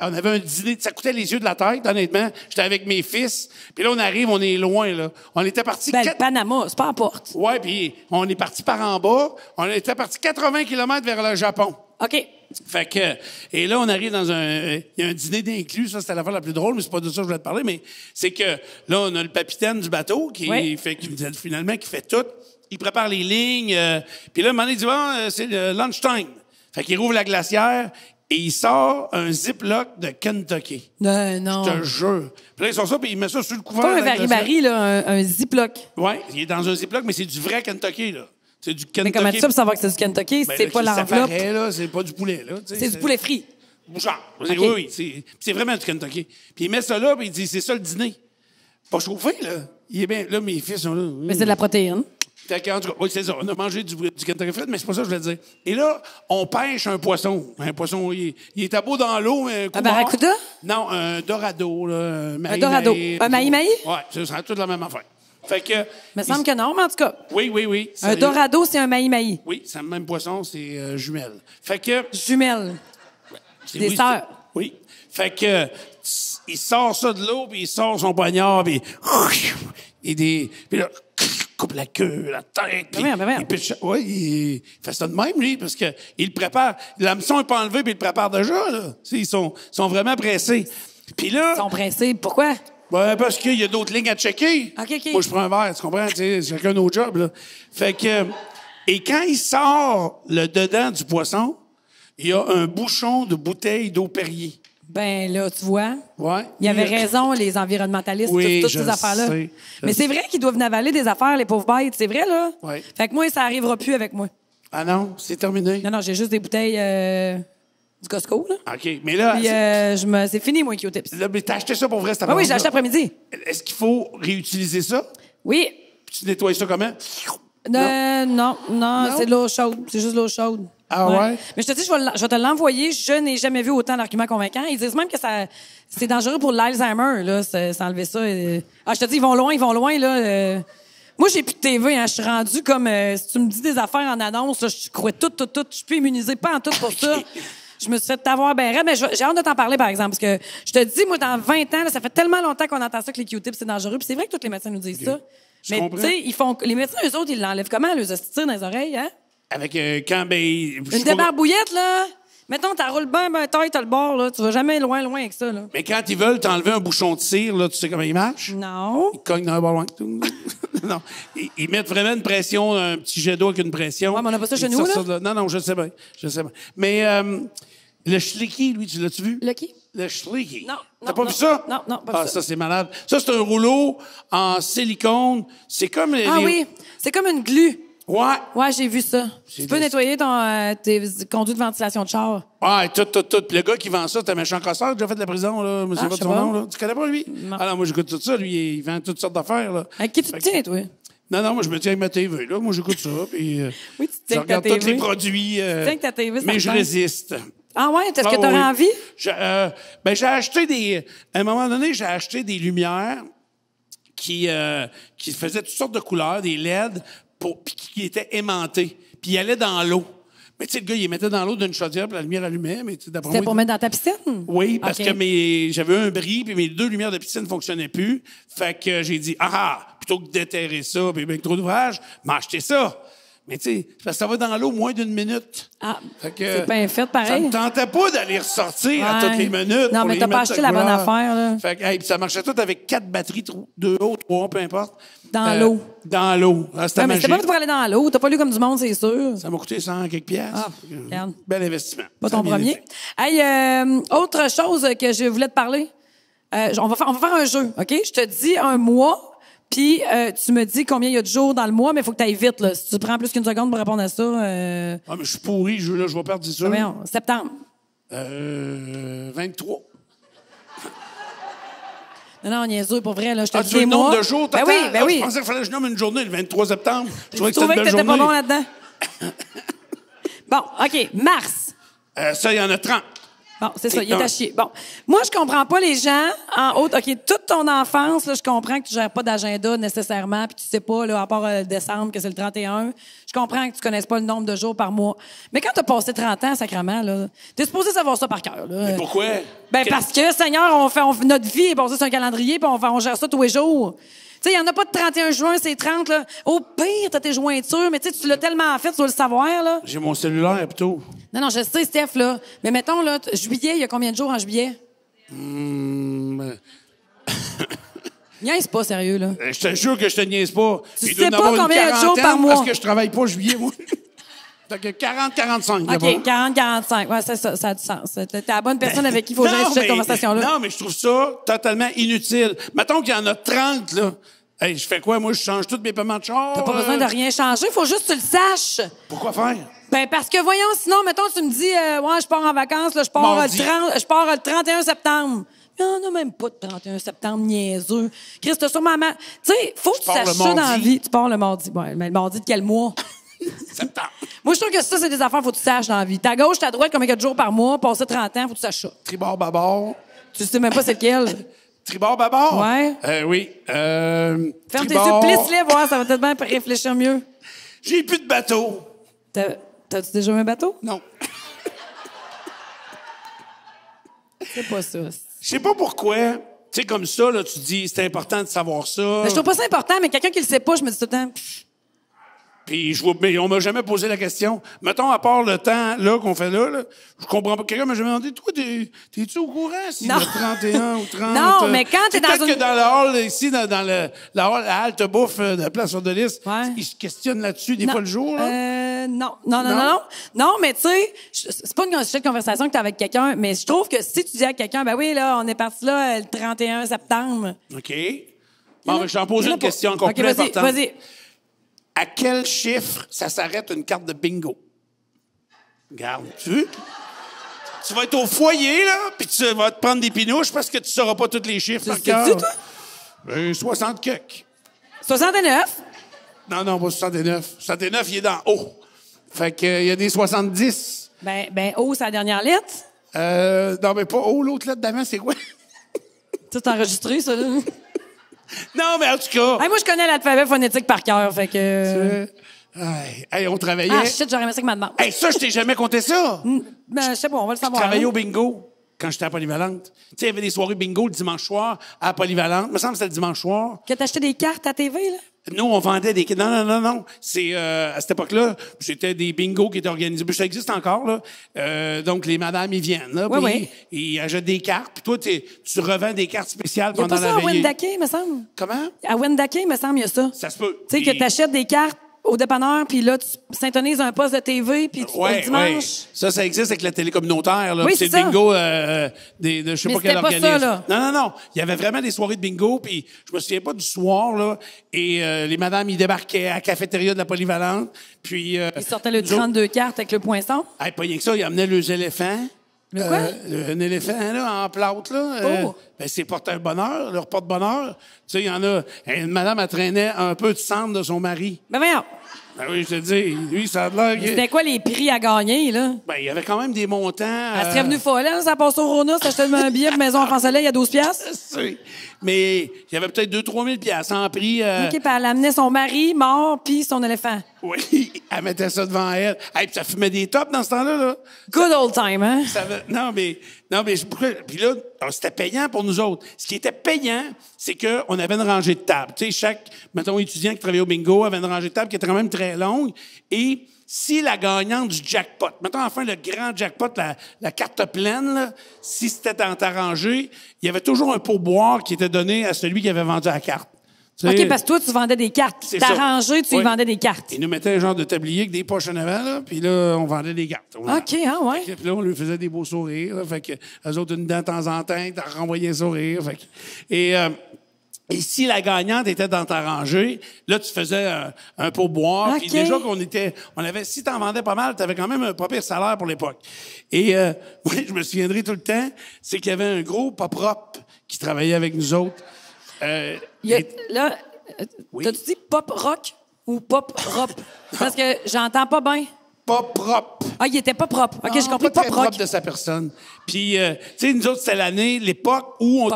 on avait un dîner, ça coûtait les yeux de la tête, honnêtement. J'étais avec mes fils, puis là on arrive, on est loin là. On était parti. Ben, Panama, c'est pas important. Ouais, puis on est parti par en bas. On était parti 80 km vers le Japon. Ok. Fait que et là on arrive dans un euh, il y a un dîner d'inclus, ça c'était fois la plus drôle, mais c'est pas de ça que je voulais te parler, mais c'est que là on a le capitaine du bateau qui fait finalement qui fait tout, il prépare les lignes, euh, puis là un moment il dit bon, ah, euh, c'est le lunchtime. Fait qu'il rouvre la glacière, et il sort un Ziploc de Kentucky. Euh, non. C'est un jeu. Puis là, il sort ça, puis il met ça sur le couvert. Pas un Varibari, là, un, Ziploc. Oui, il est dans un Ziploc, mais c'est du vrai Kentucky, là. C'est du Kentucky. Mais comment tu ça savoir que c'est du Kentucky ben, c'est pas l'enveloppe? C'est pas du poulet, là. C'est du poulet frit. Oui, oui. C'est vraiment du Kentucky. Puis il met ça là, puis il dit, c'est ça le dîner. Pas chauffé, là. Il est bien, là, mes fils sont là. Mais c'est de la protéine tout cas, oui, c'est ça. On a mangé du, du Kentucky mais c'est pas ça que je voulais dire. Et là, on pêche un poisson. Un poisson, il, est à beau dans l'eau, mais. Un, barracuda? Non, un dorado, là. Un, un dorado. Un maï-maï? Oui, ce sera toute la même affaire. Fait que. Me semble que non, mais en tout cas. Oui, oui, oui. Un dorado, c'est un maï-maï. Oui, c'est le même poisson, c'est euh, jumelle. Fait que. Jumelle. Des oui, sœurs. Oui. Fait que il sort ça de l'eau, puis il sort son poignard, puis... Et des coupe la queue, la tête. Ben ben Pis, Il, il fait ça de même, lui, parce qu'il le prépare. L'hameçon n'est pas enlevé, puis il le prépare déjà. Là. Ils sont, sont vraiment pressés. Puis là... Ils sont pressés, pourquoi ben, parce qu'il y a d'autres lignes à checker. Moi, je prends un verre, tu comprends? chacun nos jobs, là. Fait que... Et quand il sort le dedans du poisson, il y a un bouchon de bouteille d'eau Perrier. Ben là, tu vois. Ouais. Il y avait euh, raison, les environnementalistes, toutes, ces affaires-là. Mais c'est vrai qu'ils doivent avaler des affaires, les pauvres bêtes. C'est vrai, là? Oui. Fait que moi, ça arrivera plus avec moi. Ah non, c'est terminé. Non, non, j'ai juste des bouteilles euh, du Costco, là. OK, mais là. Euh, je me... c'est fini, moi, qui tips Là, mais t'as acheté ça pour vrai, cette ah, Oui, j'ai acheté après-midi. Est-ce qu'il faut réutiliser ça? Oui. Puis tu nettoies ça comment? non, non, non, non. c'est de l'eau chaude. C'est juste de l'eau chaude. Ah ouais? Mais je te dis, je vais, te l'envoyer. Je n'ai jamais vu autant d'arguments convaincants. Ils disent même que ça, c'est dangereux pour l'Alzheimer, là, s'enlever ça. Euh, ah, je te dis, ils vont loin, ils vont loin, là. Euh. Moi, j'ai plus de TV, hein. Je suis rendue comme, euh, si tu me dis des affaires en annonce, je crois tout, tout, tout. Je suis plus immunisée, pas en tout pour ça. Je me suis fait t'avoir bien raide, mais j'ai hâte de t'en parler, par exemple, parce que je te dis, moi, dans 20 ans, ça fait tellement longtemps qu'on entend ça que les Q-tips, c'est dangereux, puis c'est vrai que tous les médecins nous disent ça. mais, tu sais, ils font, les médecins, eux autres, ils l'enlèvent comment, les dans les oreilles, hein? Avec un quand ben, Une débarbouillette, là! Mettons, t'as roule bien, ben taille, t'as le bord, là. Tu vas jamais loin, loin avec ça, là. Mais quand ils veulent t'enlever un bouchon de cire, là, tu sais comment ils marchent? Non. Ils cognent dans un bord non. Ils, mettent vraiment une pression, un petit jet d'eau avec une pression. Ouais, mais on n'a pas ça chez nous, là? Non, non, je sais pas. Je sais bien. Mais euh, le schlicky, lui, tu l'as-tu vu? Le qui? Le schlicky. Non. T'as pas vu ça? Non, non, pas ah, ça. ça, c'est malade. Ça, c'est un rouleau en silicone. C'est comme. ah oui. C'est comme une glue. Ouais. Ouais, j'ai vu ça. Tu peux nettoyer euh, tes conduits de ventilation de char. Ouais, tout, tout, tout. Le gars qui vend ça, t'es un méchant casseur qui a fait de la prison, là. Monsieur ah, pas nom, là. Tu connais pas, lui? Non. Alors, ah moi, j'écoute tout ça. Lui, il vend toutes sortes d'affaires, là. À qui tu tiens, toi? Non, non, moi, je me tiens avec ma TV, là. Moi, j'écoute ça. Puis, euh, oui, tu tiens Je regarde tous les produits. Euh, tu tiens que ta TV, Mais je résiste. Ah ouais, est-ce que ah tu aurais envie? ben, j'ai acheté des. À un moment donné, j'ai acheté des lumières qui, qui faisaient toutes sortes de couleurs, des LED, puis qui était aimanté. Puis il allait dans l'eau. Mais tu sais, le gars, il mettait dans l'eau d'une chaudière, puis la lumière allumait. Mais C'était pour mettre dans ta piscine? Oui, parce que j'avais un bris, puis mes deux lumières de piscine ne fonctionnaient plus. Fait que euh, j'ai dit, ah, ah, plutôt que déterrer ça, puis avec trop d'ouvrage, m'acheter ça. Mais tu sais, ça va dans l'eau moins d'une minute. Ah, c'est bien fait, pareil. Tu me tentait pas d'aller ressortir à toutes les minutes. Non, mais t'as pas acheté la bonne affaire, là. Fait que, ça marchait tout avec quatre batteries, deux hauts, trois, peu importe. Dans euh, l'eau. Dans l'eau. Ah, c'était ouais, mais pas pour aller dans l'eau. T'as pas lu comme du monde, c'est sûr. Ça m'a coûté 100 quelques piastres. Ah, regarde. Bel investissement. Pas ton premier. Hey, euh, autre chose que je voulais te parler. Euh, on, va faire, on va faire un jeu, OK? Je te dis un mois puis euh, tu me dis combien il y a de jours dans le mois, mais il faut que tu ailles vite. Là. Si tu prends plus qu'une seconde pour répondre à ça. Euh, ah, mais je suis pourri, je, je vais perdre 10 heures. Septembre. Euh, 23. Non, non, niaiseux, pas vrai, là, je te ah, tu le nombre de jours, ben oui, ben ah, oui. Je pensais qu'il fallait que je nomme une journée le 23 septembre. Je trouvais que, que t'étais pas bon là-dedans. bon, OK, mars. Euh, ça, il y en a 30. Bon, c'est ça, il est à chier. Bon, moi, je comprends pas les gens en haut. OK, toute ton enfance, je comprends que tu gères pas d'agenda nécessairement, puis tu sais pas, là, à part euh, décembre, que c'est le 31. Je comprends que tu connaisses pas le nombre de jours par mois. Mais quand tu as passé 30 ans, sacrement, là, t'es supposé savoir ça par cœur, là. Mais pourquoi? Ben, parce que, Seigneur, on fait, notre vie est basée sur un calendrier, puis on, on gère ça tous les jours sais, il n'y en a pas de 31 juin, c'est 30. Là. Au pire, t'as tes jointures, mais tu sais, tu l'as tellement fait, tu dois le savoir. là. J'ai mon cellulaire plutôt. Non, non, je sais, Steph, là. Mais mettons, là, juillet, il y a combien de jours en juillet? Hum... Ben niaise pas, sérieux, là. Euh, je te jure que je te niaise pas. Tu sais pas combien de jours par mois. Parce que je travaille pas juillet, moi. 40-45. OK, 40-45. Ouais, c'est ça, ça a du sens. T'es la bonne personne ben, avec qui il faut gérer cette conversation-là. Non, mais je trouve ça totalement inutile. Mettons qu'il y en a 30, là. Hey, je fais quoi? Moi, je change tous mes paiements de char. T'as pas besoin de rien changer. Faut juste que tu le saches. Pourquoi faire? Ben, parce que voyons, sinon, mettons, tu me dis, euh, ouais, je pars en vacances, je pars, le je pars le 31 septembre. Il on en a même pas de 31 septembre, niaiseux. Christ, t'as sûrement... Tu sais, faut que tu saches ça dans la vie. Tu pars le mardi. Ouais, mais le mardi de quel mois? Septembre. Moi, je trouve que ça, c'est des affaires, faut que tu saches dans la vie. Ta gauche, ta droite, combien de jours par mois, passer 30 ans, faut que tu saches ça. Tribord, babord. Tu sais même pas c'est lequel. tribord, babord? Ouais. Euh, oui. Euh, Ferme tes yeux, plisse-les, voir, ça va peut-être bien réfléchir mieux. J'ai plus de bateau. T'as-tu déjà eu un bateau? Non. c'est pas ça. Je sais pas pourquoi. Tu sais, comme ça, là, tu dis, c'est important de savoir ça. Mais je trouve pas ça important, mais quelqu'un qui le sait pas, je me dis tout le temps. Puis je vois, mais on m'a jamais posé la question. Mettons, à part le temps là qu'on fait là, là, je comprends pas. Quelqu'un m'a jamais demandé, toi, t'es-tu au courant si le 31 ou 30? Non, euh, mais quand t'es dans Peut-être que dans le hall, ici, dans, le, la, hall, la halte bouffe euh, de la place de liste, ils se questionnent là-dessus des fois le jour. Euh, non. non, non, non, non, mais tu sais, c'est pas une sujet de conversation que t'as avec quelqu'un, mais je trouve que si tu dis à quelqu'un, ben oui, là, on est parti là le 31 septembre. OK. Bon, ben, je t'en pose une question encore okay, plus importante. Vas-y à quel chiffre ça s'arrête une carte de bingo? Garde, tu Tu vas être au foyer, là, puis tu vas te prendre des pinouches parce que tu sauras pas tous les chiffres par cœur. toi? Ben, 60 69? Non, non, pas 69. 69, il est dans haut. Fait que euh, il y a des 70. Ben, ben haut, c'est la dernière lettre? Euh, non, mais pas haut, l'autre lettre d'avant, c'est quoi? Tout enregistré, ça, là. Non, mais en tout cas. moi, je connais l'alphabet phonétique par cœur, fait que. Euh. Hey, on travaillait. Ah, shit, j'aurais aimé ça que ma demandé. Hey, ça, je t'ai jamais compté ça. Mm. Ben, je sais pas, on va le savoir. Je travaillais hein. au bingo quand j'étais à Polyvalente. Tu sais, il y avait des soirées bingo le dimanche soir à Polyvalente. me semble que c'était le dimanche soir. Que t'achetais des cartes à TV, là? Nous, on vendait des... Non, non, non, non. C'est euh, à cette époque-là, c'était des bingos qui étaient organisés. Ça existe encore, là. Euh, donc, les madames, ils viennent, là. Oui, oui. Ils, achètent des cartes. Puis toi, tu revends des cartes spéciales pendant la veillée. Il y a pas ça à Wendake, me semble. Comment? À Wendake, me semble, il y a ça. Ça se peut. Tu sais, que tu achètes des cartes au dépanneur, puis là, tu syntonises un poste de TV, puis tu le dimanche. Ça, ça existe avec la télé communautaire. Là. c'est le bingo euh, des, je sais pas quel organisme. Ça, là. Non, non, non. Il y avait vraiment des soirées de bingo, puis je me souviens pas du soir, là. Et euh, les madames, ils débarquaient à la cafétéria de la polyvalente, puis... Euh, ils sortaient le 32 cartes avec le poinçon. ah pas rien que ça, ils amenaient les éléphants. Le quoi? Euh, un éléphant là, en plate, là. Oh! ben, c'est porteur un bonheur, leur porte-bonheur. Tu sais, il y en a. Une madame a traîné un peu de cendre de son mari. Ben voyons. Ben oui, je te dis, lui, ça a l'air. C'était quoi les prix à gagner, là? Ben, il y avait quand même des montants. Elle serait euh, venue folle, hein, ça passe au Rona, seulement un billet de Maison il y a 12 piastres? Mais il y avait peut-être 2-3 000 piastres en prix. Euh, OK, puis elle amenait son mari mort puis son éléphant. Oui, elle mettait ça devant elle. Hey, puis ça fumait des tops dans ce temps-là. Là. Good old time, hein? non, mais, non, mais puis là, ah, c'était payant pour nous autres. Ce qui était payant, c'est qu'on avait une rangée de table. Tu sais, chaque, mettons, étudiant qui travaillait au bingo avait une rangée de table qui était quand même très longue. Et si la gagnante du jackpot, mettons enfin le grand jackpot, la, carte pleine, si c'était en il y avait toujours un pourboire qui était donné à celui qui avait vendu la carte. OK, parce que toi, tu vendais des cartes. rangé, tu vendais des cartes. Ils nous mettaient un genre de tablier avec des poches en avant, là, puis là, on vendait des cartes. OK, hein, ouais. Puis là, on lui faisait des beaux sourires. Là, fait que autres, une de temps en temps, t'as renvoyé un sourire. Euh, et, si la gagnante était dans ta rangée, là, tu faisais un, pot pourboire. déjà qu'on était, on avait, si t'en vendais pas mal, t'avais quand même un pas pire salaire pour l'époque. Et, euh, oui, je me souviendrai tout le temps, c'est qu'il y avait un gros pas propre qui travaillait avec nous autres. Euh, là, t'as-tu dit pop rock ou pop rock Parce que j'entends pas bien. pop rock Ah, il était pas propre. OK, j'ai compris. Pas, pas propre de sa personne. Puis, euh, tu sais, nous autres, c'était l'année, l'époque où on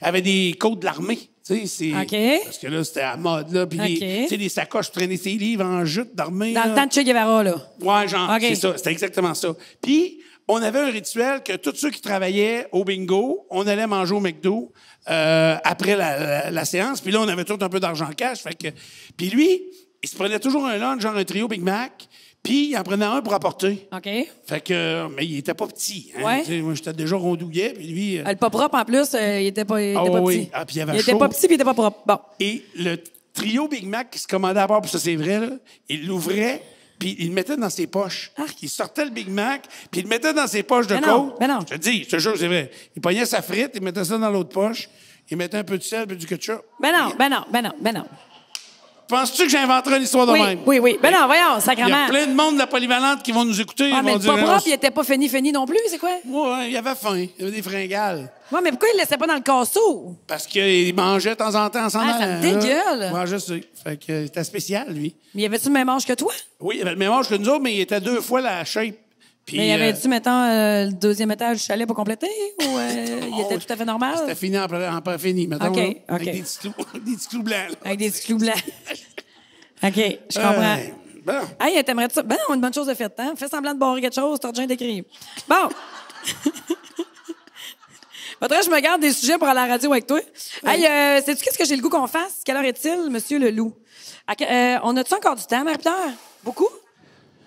avait des codes de l'armée. Tu sais, c'est. OK. Parce que là, c'était à mode, là. Puis, tu sais, des sacoches, traîner ses livres en jute d'armée. Dans le temps de Che Guevara, là. Ouais, genre, c'est ça. C'était exactement ça. Puis, on avait un rituel que tous ceux qui travaillaient au bingo, on allait manger au McDo euh, après la, séance. Puis là, on avait tout un peu d'argent cash. Fait Puis lui, il se prenait toujours un lunch, genre un trio Big Mac. Puis, il en prenait un pour apporter. OK. Fait que, mais il était pas petit. Hein. moi, j'étais déjà rondouillet, puis lui. Elle euh, ah, pas propre, en plus, euh, il était pas, ah petit. Ah, puis il avait il était pas petit, puis il était pas propre. Bon. Et le trio Big Mac qui se commandait à part, puis ça, c'est vrai, il l'ouvrait, puis il le mettait dans ses poches. Ah. Il sortait le Big Mac, puis il le mettait dans ses poches de mais non, non. Je te dis, je te jure, c'est vrai. Il pognait sa frite, il mettait ça dans l'autre poche, il mettait un peu de sel, peu du ketchup. Ben non, ben non, ben non, ben non. Penses-tu que j'inventerais une histoire de même? Oui, oui. Ben non, voyons, sacrément. Il y a plein de monde de la polyvalente qui vont nous écouter. Ah, mais pas euh, propre, il était pas fini, fini non plus, c'est quoi? Oui, il avait faim. Il avait des fringales. Oui, mais pourquoi il le laissait pas dans le casseau? Parce qu'il mangeait de temps en temps ensemble. Ah, ça me hein? dégueule! il mangeait, fait que c'était euh, spécial, lui. Mais il avait-tu le même âge que toi? Oui, il avait le même âge que nous autres, mais il était deux fois la shape mais il avait euh, dû, mettons, euh, le deuxième étage du chalet pour compléter ou euh, il était oh, tout à fait normal? C'était fini en, en pas fini, mettons. Avec des petits clous, des blancs. Avec des petits clous blancs. OK, je comprends. Euh, bon. Hey, t'aimerais ça? Ben, on a une bonne chose de faire, temps. Hein. Fais semblant de boire quelque chose, t'as déjà d'écrire. Bon. Faudrait je me garde des sujets pour aller à la radio avec toi. Oui. Hey, sais-tu qu'est-ce que j'ai le goût qu'on fasse? Quelle heure est-il, monsieur le loup? on a-tu encore du temps, Marie-Pierre? Beaucoup?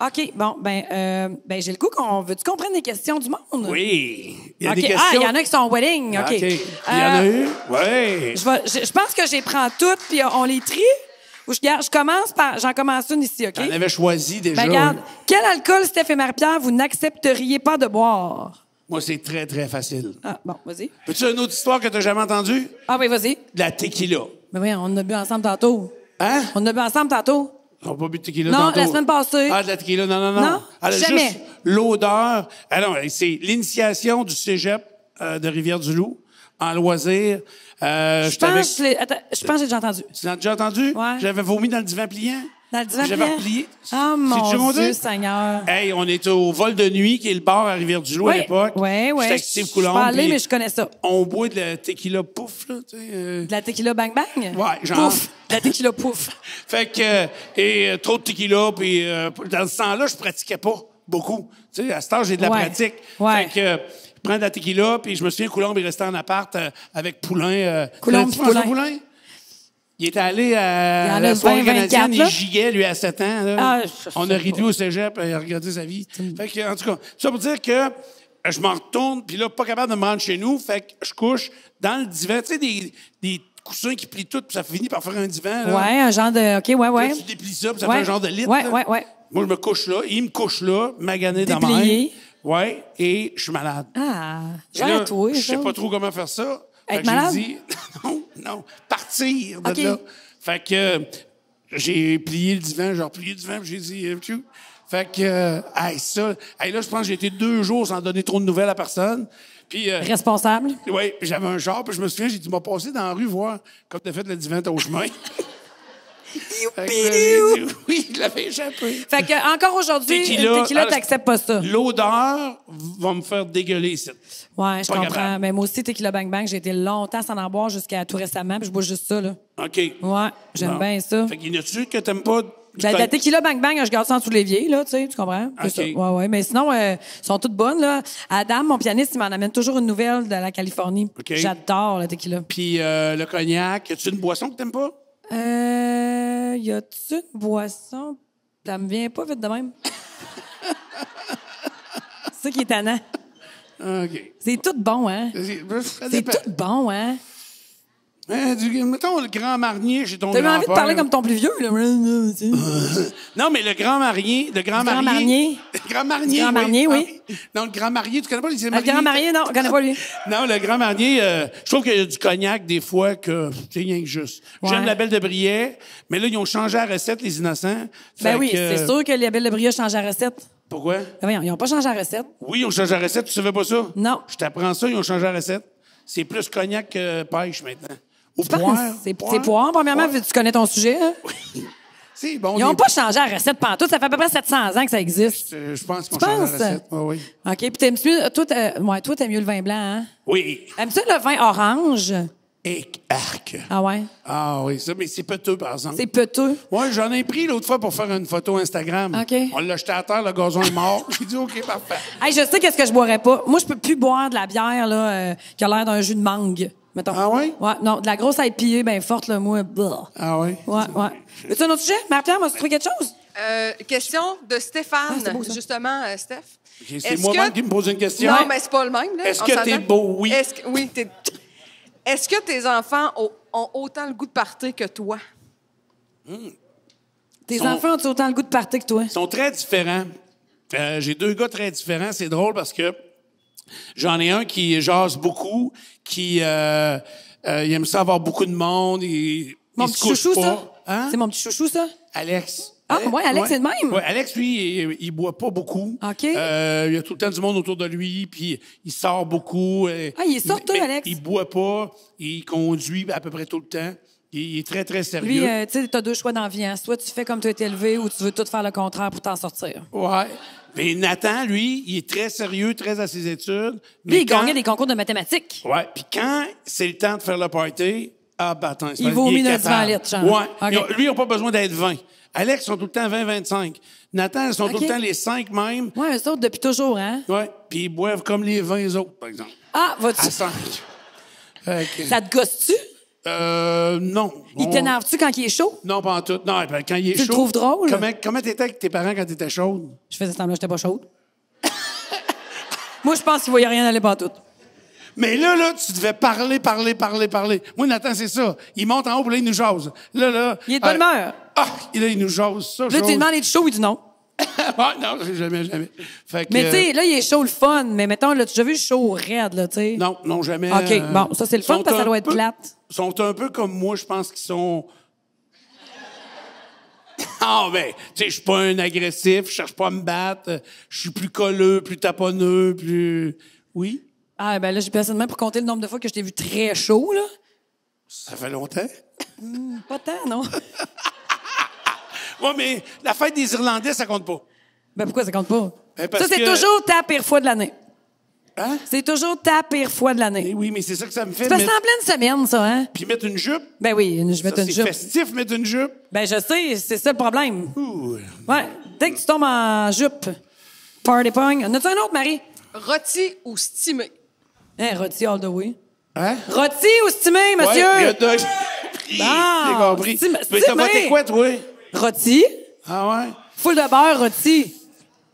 OK, bon, ben, euh, ben j'ai le coup qu'on veut-tu qu'on prenne questions du monde? Oui. Il y a des ah, questions. Ah, il y en a qui sont au wedding. OK. Il y en a euh, eu? Oui. Je, je, pense que j'y prends toutes, puis on les trie. Ou je, je commence par. J'en commence une ici, OK? On avait choisi ben, déjà. Ben, regarde, quel alcool, Steph et Marie-Pierre, vous n'accepteriez pas de boire? Moi, c'est très, très facile. Ah, bon, vas-y. Peux-tu une autre histoire que tu n'as jamais entendue? Ah, oui, vas-y. De la tequila. Ben oui, on a bu ensemble tantôt. Hein? On a bu ensemble tantôt. On n'a pas bu de tequila Non, la semaine passée. Ah, de la tequila, non, non, non. Non, jamais. juste l'odeur. Ah non, eh, c'est l'initiation du cégep euh, de Rivière-du-Loup en loisir. Euh, je pense que je attends, je pense que j'ai déjà entendu. Tu l'as déjà entendu? Ouais. J'avais vomi dans le divan pliant. Dans J'avais replié. Ah, mon Dieu, Seigneur. Hey, on était au vol de nuit, qui est le bar à Rivière-du-Loup à l'époque. Oui, oui. J'étais Steve Coulombe. Je parlais mais je connais ça. On boit de la tequila pouf, là, tu sais. Euh. De la tequila bang bang? Ouais, genre. Pouf. De la tequila pouf. fait que, euh, et euh, trop de tequila, puis dans ce temps-là, je pratiquais pas beaucoup. Tu sais, à ce âge, j'ai de la pratique. Ouais. Fait que, je prends de la tequila, puis je me souviens, Coulombe, il resté en appart avec Poulain. Coulombe, Poulin. Poulain? Il est allé à la soirée canadienne, il giguait, lui, à 7 ans. Là. Ah, On a réduit au cégep, il a regardé sa vie. Mm. Fait que, en tout cas, ça pour dire que euh, je m'en retourne, puis là, pas capable de me rendre chez nous, fait que je couche dans le divan. Tu sais, des, des coussins qui plient tout, puis ça finit par faire un divan. Là. Ouais, un genre de... OK, ouais, ouais. tu déplies ça, puis ça fait un genre de lit. Ouais, ouais, ouais. Moi, je me couche là, il me couche là, magané dans ma main. Ouais, et je suis malade. Ah, j'ai Je sais pas trop comment faire ça. Être malade? J'ai dit, non, non, partir de là. Fait que euh, j'ai plié le divan, j'ai plié le divan, j'ai dit, tu. Euh, fait que, euh, ça, hey, là, je pense que j'ai été deux jours sans donner trop de nouvelles à personne. Puis, Responsable? Oui, j'avais un char, puis je me souviens, j'ai dit, m'a passé dans la rue voir comme t'as fait le divan au chemin. oui, il l'avait échappé. Fait que, encore aujourd'hui, tequila, tequila t'acceptes pas ça. L'odeur va me faire dégueuler ici. Ouais, je comprends. Mais moi aussi, tequila bang bang, j'ai été longtemps sans en boire jusqu'à tout récemment, puis je bois juste ça, là. OK. Ouais, j'aime bien ça. Fait qu'il y a-tu que t'aimes pas ben, la, tequila Bang Bang, je garde ça en sous l'évier, là, tu sais, tu comprends? Oui, oui. Ouais, ouais. Mais sinon, elles euh, sont toutes bonnes, là. Adam, mon pianiste, il m'en amène toujours une nouvelle de la Californie. J'adore la tequila. Puis euh, le cognac, as-tu une boisson que t'aimes pas? Euh, y a-tu une boisson? Ça me vient pas vite de même. c'est ça qui est tannant. Ah, OK. C'est tout bon, hein? C'est tout bon, hein? Hein, du, mettons le grand marnier j'ai ton Tu T'avais envie de parler comme ton plus vieux, là. non, mais le grand marnier le grand marnier. Le grand marnier. Grand marnier, oui. Ah, non, le grand marnier tu connais pas les Le grand marnier non, je connais pas lui. non, le grand marnier euh, je trouve qu'il y a du cognac des fois que c'est rien que juste. J'aime la belle de Brière, mais là, ils ont changé la recette, les innocents. Ben oui, c'est sûr que la belle de Brière change la recette. Pourquoi? Ben ils ont pas changé la recette. Oui, ils ont changé la recette, tu savais pas ça? Non. Je t'apprends ça, ils ont changé la recette. C'est plus cognac que pêche maintenant. C'est C'est poire, premièrement, que tu connais ton sujet. Hein? Oui. Bon, Ils n'ont pas changé la recette pantoute. Ça fait à peu près 700 ans que ça existe. Je, pense pense qu'on change la recette. Ah oui. OK. Puis t'aimes mieux... Toi, t'aimes mieux le vin blanc, hein? Oui. Aimes-tu le vin orange? Et arc. Ah ouais? Ah oui, ça, mais c'est peu par exemple. C'est peu Oui, j'en ai pris l'autre fois pour faire une photo Instagram. OK. On l'a jeté à terre, le gazon est mort. J'ai dit, OK, parfait. Hey, je sais qu'est-ce que je boirais pas. Moi, je peux plus boire de la bière là, euh, qui a l'air d'un jus de mangue. Ah ouais? Ouais, non, de la grosse IPA bien forte, mot moi, blah. Ah ouais? Ouais, ouais. As-tu un autre sujet? quelque chose? Euh, question de Stéphane, ah, justement, euh, Steph. c'est moi-même qui me pose une question. Non, mais c'est pas le même. Est-ce que t'es beau? Oui. Est-ce que, oui, Est-ce que tes enfants ont, autant le goût de partir que toi? Hmm. Tes enfants ont autant le goût de partir que toi? Ils sont très différents. Euh, j'ai deux gars très différents. C'est drôle parce que J'en ai un qui jase beaucoup, qui euh, euh, aime ça avoir beaucoup de monde. Il, mon petit chouchou, ça? Hein? C'est mon petit chouchou, ça? Alex. Ah, ouais, Alex c'est le même. Alex, lui, il, boit pas beaucoup. OK. Euh, il y a tout le temps du monde autour de lui, puis il sort beaucoup. Ah, il sort tout Alex. Il boit pas, il conduit à peu près tout le temps. Il est très, très sérieux. Lui, tu sais, t'as deux choix dans hein. Soit tu fais comme tu as été élevé ou tu veux tout faire le contraire pour t'en sortir. Ouais. Mais Nathan, lui, il est très sérieux, très à ses études. Mais puis il gagne gagnait des concours de mathématiques. Ouais. Puis quand c'est le temps de faire le party, ah, bah, attends, il, il vaut 1900 litres, genre. Ouais. Okay. Ils lui, il n'a pas besoin d'être 20. Alex, ils sont tout le temps 20-25. Nathan, ils sont tout le temps les 5 même. Ouais, ils sont depuis toujours, hein? Ouais. Puis ils boivent comme les 20 autres, par exemple. Ah, vas-tu? À 5. Ça te gosse-tu? Euh, non. Il t'énerve-tu quand il est chaud? Non, pas en tout. Non, ben, quand il est chaud. Tu le trouves drôle? Comment, comment t'étais avec tes parents quand t'étais chaude? Je faisais semblant que j'étais pas chaude. Moi, je pense qu'il voyait rien aller pas tout. Mais là, là, tu devais parler, parler, parler, parler. Moi, Nathan, c'est ça. Il monte en haut, puis là, il nous jase. Là, là. Il est de bonne euh, humeur. Ah, là, il nous jase. Ça, là, tu demandes, est chaud? Il dit non. non, jamais, jamais. mais tu sais, euh, là, il est chaud le fun, mais mettons, là, tu as vu chaud raide, là, tu sais? Non, non, jamais. OK, euh, bon, ça, c'est le fun parce que ça doit être plate. sont un peu comme moi, je pense qu'ils sont... Ah, ben, tu sais, je suis pas un agressif, je cherche pas à me battre, je suis plus colleux, plus taponneux, plus... Oui? Ah, ben là, j'ai de même pour compter le nombre de fois que je t'ai vu très chaud, là. Ça fait longtemps? Hmm, pas tant, non. Oui, mais la fête des Irlandais, ça compte pas. Ben pourquoi ça compte pas? Ben, ça, c'est toujours ta pire fois de l'année. Hein? C'est toujours ta pire fois de l'année. Eh oui, mais c'est ça que ça me fait. ça en pleine semaine, ça, hein? Puis mettre une jupe. Ben oui, je mets une C'est jupe. festif, mettre une jupe. Ben je sais, c'est ça le problème. Ouh. Ouais, dès que tu tombes en jupe, party pong. En as-tu un autre, Marie? Rôti ou stimé? Hein, rôti all the way. Hein? Rôti ou stimé, monsieur? Ah, compris. Mais t'as va voté quoi, toi? Rôti. Ah ouais? Foule de beurre, rôti.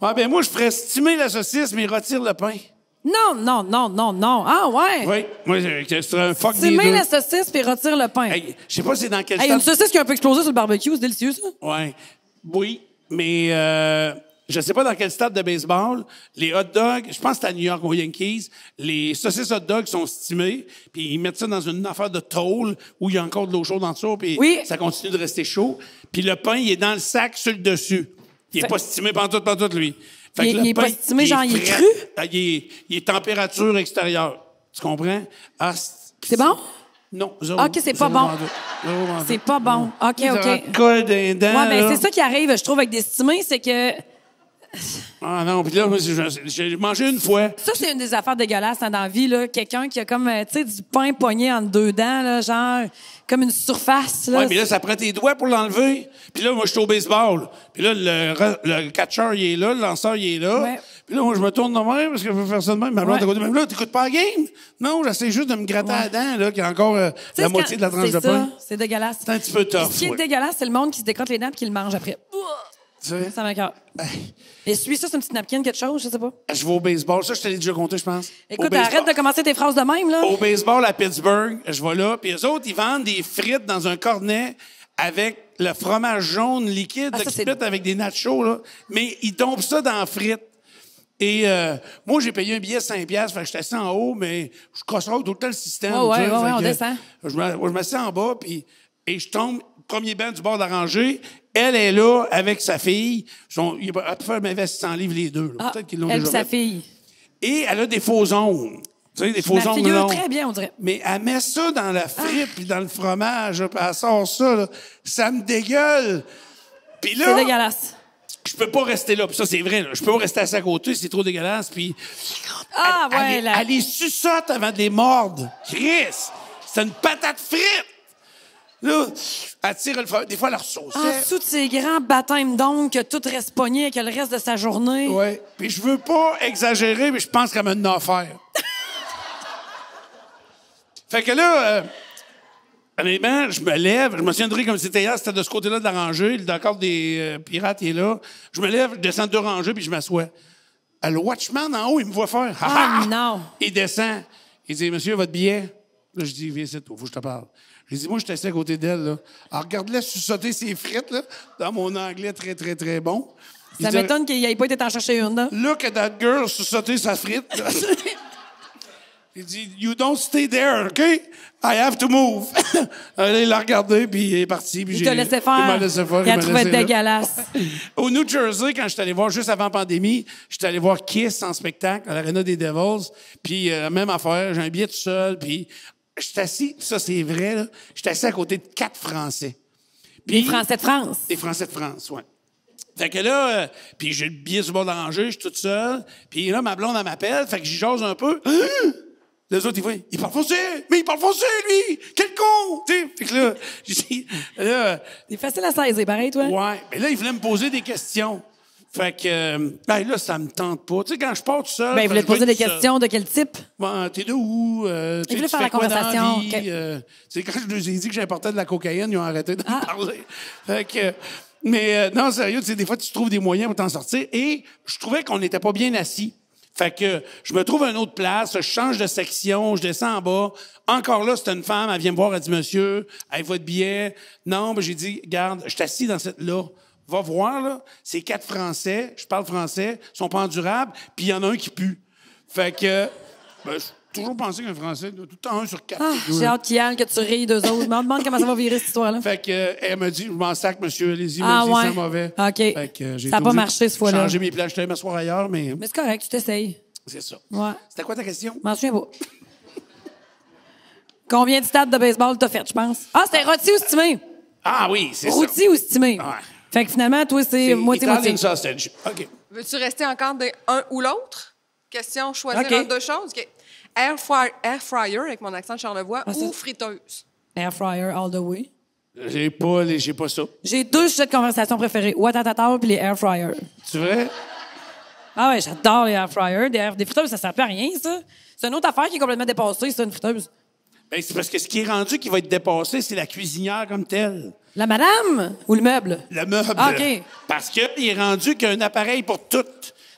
Ah ben moi, je ferais stimer la saucisse, mais retire le pain. Non, non, non, non, non. Ah ouais? Oui, moi, c'est un fuck des la saucisse puis retire le pain. Hey, je sais pas si c'est dans quel y a une saucisse qui a un peu explosé sur le barbecue, c'est délicieux, ça? Ouais. Oui, mais... Euh je sais pas dans quel stade de baseball, les hot dogs, je pense que c'est à New York aux Yankees, les saucisses hot dogs sont stimées, puis ils mettent ça dans une affaire de tôle où il y a encore de l'eau chaude en dessous, puis ça continue de rester chaud. Puis le pain, il est dans le sac sur le dessus. Il est pas stimé pantoute, tout, lui. Fait il, que il est pas stimé, genre, il est cru? Euh, il est, température extérieure. Tu comprends? Ah, c'est bon? Non, ah, OK, c'est pas, bon. C'est pas bon. OK, OK. mais ben, c'est ça qui arrive, je trouve, avec des stimés, c'est que ah non, puis là, j'ai mangé une fois. Ça, c'est une des affaires dégueulasses hein, dans la vie, là. Quelqu'un qui a comme, euh, tu sais, du pain poigné entre deux dents, là, genre, comme une surface, là. Ouais, mais là, ça prend tes doigts pour l'enlever. Puis là, moi, je suis au baseball. Puis là, le, catcher, il est là, le lanceur, il est là. Puis là, moi, je me tourne de même parce que je veux faire ça de même. Ma blonde, ouais. même là, t'écoutes pas la game? Non, j'essaie juste de me gratter à la dent, là, qui a encore euh, la moitié de la tranche de pain. C'est dégueulasse. C'est un petit peu tough. Ce qui est dégueulasse, c'est le monde qui se décrote les dents et qui le mange après. Ça m'inquiète. Et suis ça, c'est une petite napkin, quelque chose, je sais pas. Je vais au baseball. Ça, je te l'ai déjà compté, je pense. Écoute, arrête de commencer tes phrases de même, là. Au baseball à Pittsburgh, je vais là, puis eux autres, ils vendent des frites dans un cornet avec le fromage jaune liquide ah, avec des nachos, là. Mais ils tombent ça dans frites. Et euh, moi, j'ai payé un billet 5 piastres, fait que j'étais assis en haut, mais je casse tout le temps le système. Oh, ouais, ouais, on descend. Je m'assieds en bas, puis et je tombe premier banc du bord d'arrangé. Elle est là avec sa fille. Son, il a faire m'investir 100 livres les deux. Ah, Peut-être qu'ils l'ont déjà sa fille. Et elle a des faux ongles. Tu sais, des faux très bien, on dirait. Mais elle met ça dans la ah. frite puis dans le fromage. Puis elle sort ça. Ça me dégueule. Puis là... C'est dégueulasse je peux pas rester là. Puis ça, c'est vrai. Je peux pas rester à sa côté, c'est trop dégueulasse. Puis ah, elle, ouais, elle, là. elle avant de les mordre. Chris, c'est une patate frite là, attire le Des fois, leur sauce. En ah, dessous de ces grands baptêmes donc, que tout reste pogné et que le reste de sa journée. Oui. Puis je veux pas exagérer, mais je pense qu'elle m'a une affaire. fait que là, euh, honnêtement, je me lève. Je me souviendrai comme c'était hier, c'était de ce côté-là de la rangée. Le d'accord des euh, pirates est là. Je me lève, je descends deux rangées, puis je m'assois. Ah, le watchman en haut, il me voit faire. Ah, ah non! Il descend. Il dit, monsieur, votre billet. Là, je dis, viens, c'est tout, faut je te parle. J'ai dit, moi, je suis assis à côté d'elle. Là. Alors, regarde-la sous-sauter ses frites, là, dans mon anglais très, très, très bon. Ça m'étonne qu'il n'ait pas été en chercher une, là. Hein. Look at that girl sous-sauter sa frite. Il dit, You don't stay there, OK? I have to move. Elle l'a regardé, puis il est parti. Puis il te laissé faire. Il m'a laissé faire. Il a trouvé dégueulasse. Au New Jersey, quand je suis allé voir, juste avant la pandémie, je suis allé voir Kiss en spectacle à l'Arena des Devils. Puis euh, même affaire, j'ai un billet tout seul. Puis J'étais assis, ça c'est vrai, là, je assis à côté de quatre Français. des Français de France. Des Français de France, oui. Fait que là, euh, puis j'ai le billet sur le bord je suis tout seul. Puis là, ma blonde, elle m'appelle, fait que j'y jase un peu. Hein? Les autres, ils voient, il parle français, mais il parle français, lui! Quel con! T'sais? Fait que là, j'ai dit, là... Il facile à saisir, pareil, toi. Ouais, mais là, il voulait me poser des questions. Fait que, ben là, ça me tente pas. Tu sais, quand je pars tout seul. Ben, il voulait te poser des questions de quel type? Ben, t'es de où? Euh, veux faire la conversation. Euh, tu sais, quand je les ai dit que j'importais de la cocaïne, ils ont arrêté de ah. parler. Fait que, mais euh, non, sérieux, tu sais, des fois, tu trouves des moyens pour t'en sortir. Et je trouvais qu'on n'était pas bien assis. Fait que je me trouve à une autre place, je change de section, je descends en bas. Encore là, c'est une femme, elle vient me voir, elle dit Monsieur, avez votre billet. Non, ben, j'ai dit, garde, je t'assis dans cette là. Va voir, là, ces quatre Français, je parle français, sont pas endurables, puis il y en a un qui pue. Fait que, ben, toujours pensé qu'un Français, tout le temps un sur quatre. Ah, j'ai hein. hâte Yann, que tu ris d'eux autres. Je me demande comment ça va virer cette histoire-là. Fait que, euh, elle me dit, je m'en sac, monsieur, allez-y, ah, ouais. c'est mauvais. OK. Fait que, ça n'a pas marché ce fois-là. J'ai changé mes plages, je t'allais m'asseoir ailleurs, mais. Mais c'est correct, tu t'essayes. C'est ça. Ouais. C'était quoi ta question? M'en souviens pas. Combien de stades de baseball t'as fait, je pense? Ah, c'est rôti ou stimé? Ah oui, c'est ça. Rôti ou stimé? Ouais. Fait que finalement, toi, c'est moitié-moitié. OK. Veux-tu rester encore des un ou l'autre? Question, choisir entre deux choses. Air, fryer, avec mon accent de Charlevoix, ah, ou friteuse? Air fryer all the way. J'ai pas, les, j'ai pas ça. J'ai deux sujets de conversation préférés. Watatata puis les air fryer. Tu veux Ah ouais, j'adore les air fryer. Des, friteuses, ça sert à rien, ça. C'est une autre affaire qui est complètement dépassée, c'est une friteuse. Ben, c'est parce que ce qui est rendu qui va être dépassé, c'est la cuisinière comme telle. La madame ou le meuble? Le meuble. Ah, OK. Parce qu'il est rendu qu'un appareil pour tout.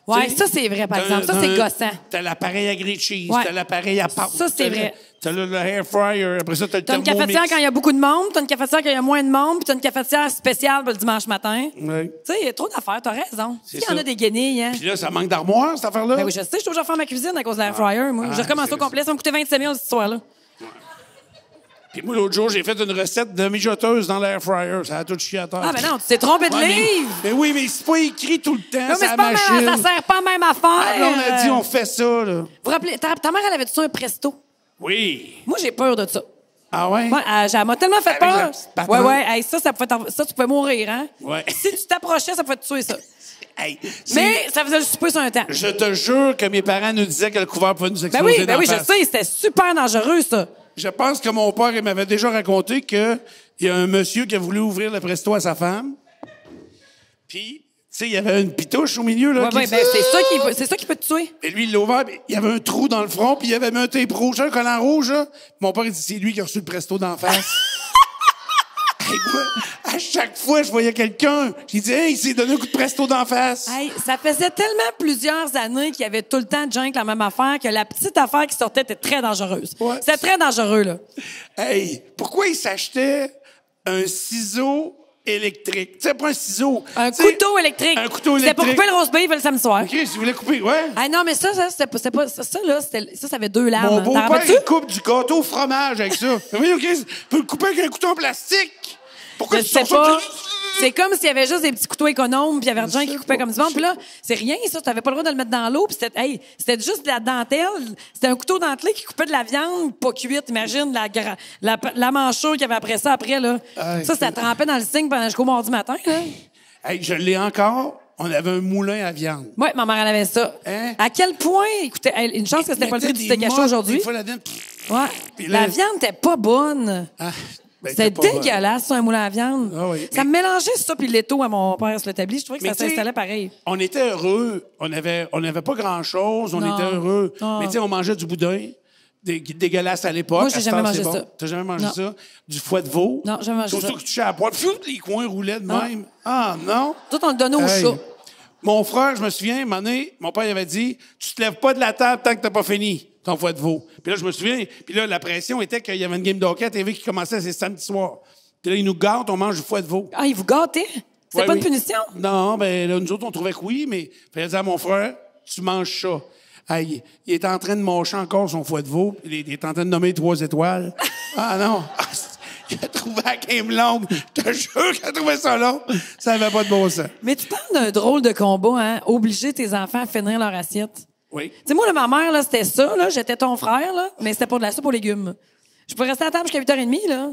Oui, ça, c'est vrai, par exemple. Ça, c'est gossant. T'as l'appareil à grilled cheese, t'as l'appareil à pâte. Ça, c'est vrai. T'as le, hair fryer, après ça, t'as le T'as une cafetière quand il y a beaucoup de monde, t'as une cafetière quand il y a moins de monde, puis t'as une cafetière spéciale pour le dimanche matin. Oui. Tu sais, il y a trop d'affaires, t'as raison. Il y en a des guenilles, hein. Puis là, ça manque d'armoire, cette affaire-là. Ben oui, je sais, je suis toujours faire ma cuisine à cause de l'air ah, fryer, moi. Ah, au complet, ça m'a coûté 27 000 cette soir-là. Puis moi, l'autre jour, j'ai fait une recette de mijoteuse dans l'air fryer. Ça a tout chié à terre. Ah, ben non, tu t'es trompé de livre! Mais, oui, mais c'est pas écrit tout le temps, non, mais machine. ça sert pas même à faire. Là, ah, on a dit, on fait ça, là. Vous rappelez, ta, mère, elle avait-tu un presto? Oui. Moi, j'ai peur de ça. Ah ouais? Moi, j'ai elle m'a tellement fait peur. Ouais, ouais. ça, ça, ça, tu pouvais mourir, hein? Ouais. Si tu t'approchais, ça pouvait te tuer, ça. mais ça faisait juste peu sur un temps. Je te jure que mes parents nous disaient que le couvert pouvait nous ben exploser. Ben oui, ben oui, je sais, c'était super dangereux, ça. Je pense que mon père m'avait déjà raconté qu'il y a un monsieur qui a voulu ouvrir le presto à sa femme. Puis, tu sais, il y avait une pitouche au milieu. là. Ben, c'est ça, qui c'est ça qui peut te tuer. Et lui, il l'a ouvert, il y avait un trou dans le front, puis il y avait un tape rouge, un collant rouge. Mon père, il dit, c'est lui qui a reçu le presto d'en face. à chaque fois, je voyais quelqu'un, je disais, il s'est donné un coup de presto d'en face. ça faisait tellement plusieurs années qu'il y avait tout le temps de gens avec la même affaire que la petite affaire qui sortait était très dangereuse. C'est C'était très dangereux, là. pourquoi il s'achetait un ciseau électrique. Tu sais, pas un ciseau. Un couteau électrique. Un couteau électrique. C'était pour couper le roast beef le samedi soir. OK, si vous voulez couper, ouais. Ah non, mais ça, ça, c'était pas, ça, ça, là, ça, ça avait deux lames. Mon beau-père, coupe du gâteau au fromage avec ça. oui, OK, tu peux le couper avec un couteau en plastique pas. C'est comme s'il y avait juste des petits couteaux économes, puis il y avait des gens qui coupaient comme du Puis là, c'est rien, ça. Tu n'avais pas le droit de le mettre dans l'eau. Puis c'était, hey, c'était juste de la dentelle. C'était un couteau dentelé qui coupait de la viande pas cuite. Imagine la, la, la manchure qu'il y avait après ça, après, là. ça, ça trempait dans le signe pendant jusqu'au mardi matin, là. Hey, je l'ai encore. On avait un moulin à viande. Oui, ma mère, elle avait ça. Hein? À quel point, écoutez, une chance que c'était pas le truc du steak aujourd'hui. Ouais. la viande n'était pas bonne. Ah, ben, C'était dégueulasse, un moulin à viande. Ah ça mélangeait ça puis l'étau à mon père sur le tablier. Je trouvais que ça s'installait pareil. On était heureux. On n'avait on pas grand-chose. On était heureux. Mais tu sais, on mangeait du boudin. des dégueulasse à l'époque. Moi, j'ai jamais mangé ça. Tu T'as jamais mangé ça? Du foie de veau? Non, jamais mangé ça. Surtout que tu à poil. Pfiou, les coins roulaient de même. Ah, non? Tout, on le donnait au chat. Mon frère, je me souviens, un moment donné, mon père avait dit, tu te lèves pas de la table tant que t'as pas fini son foie de veau. Puis là, je me souviens, puis là, la pression était qu'il y avait une game d'hockey. à TV qui commençait, c'est samedi soir. Puis là, ils nous gâtent, on mange du foie de veau. Ah, ils vous gâtait? C'est pas une punition? Non, ben là, nous autres, on trouvait que oui, mais fallait dire à mon frère, tu manges ça. Hey, il est en train de mâcher encore son foie de veau. Il est, en train de nommer trois étoiles. ah non! il a trouvé la game longue. Je te jure qu'il a trouvé ça long. Ça n'avait pas de bon sens. Mais tu parles d'un drôle de combat, hein? Obliger tes enfants à finir leur assiette. Oui. Tu sais, moi, là, ma mère, c'était ça, là. J'étais ton frère, là. Mais c'était pour de la soupe aux légumes. Je pouvais rester à table jusqu'à 8h30, là.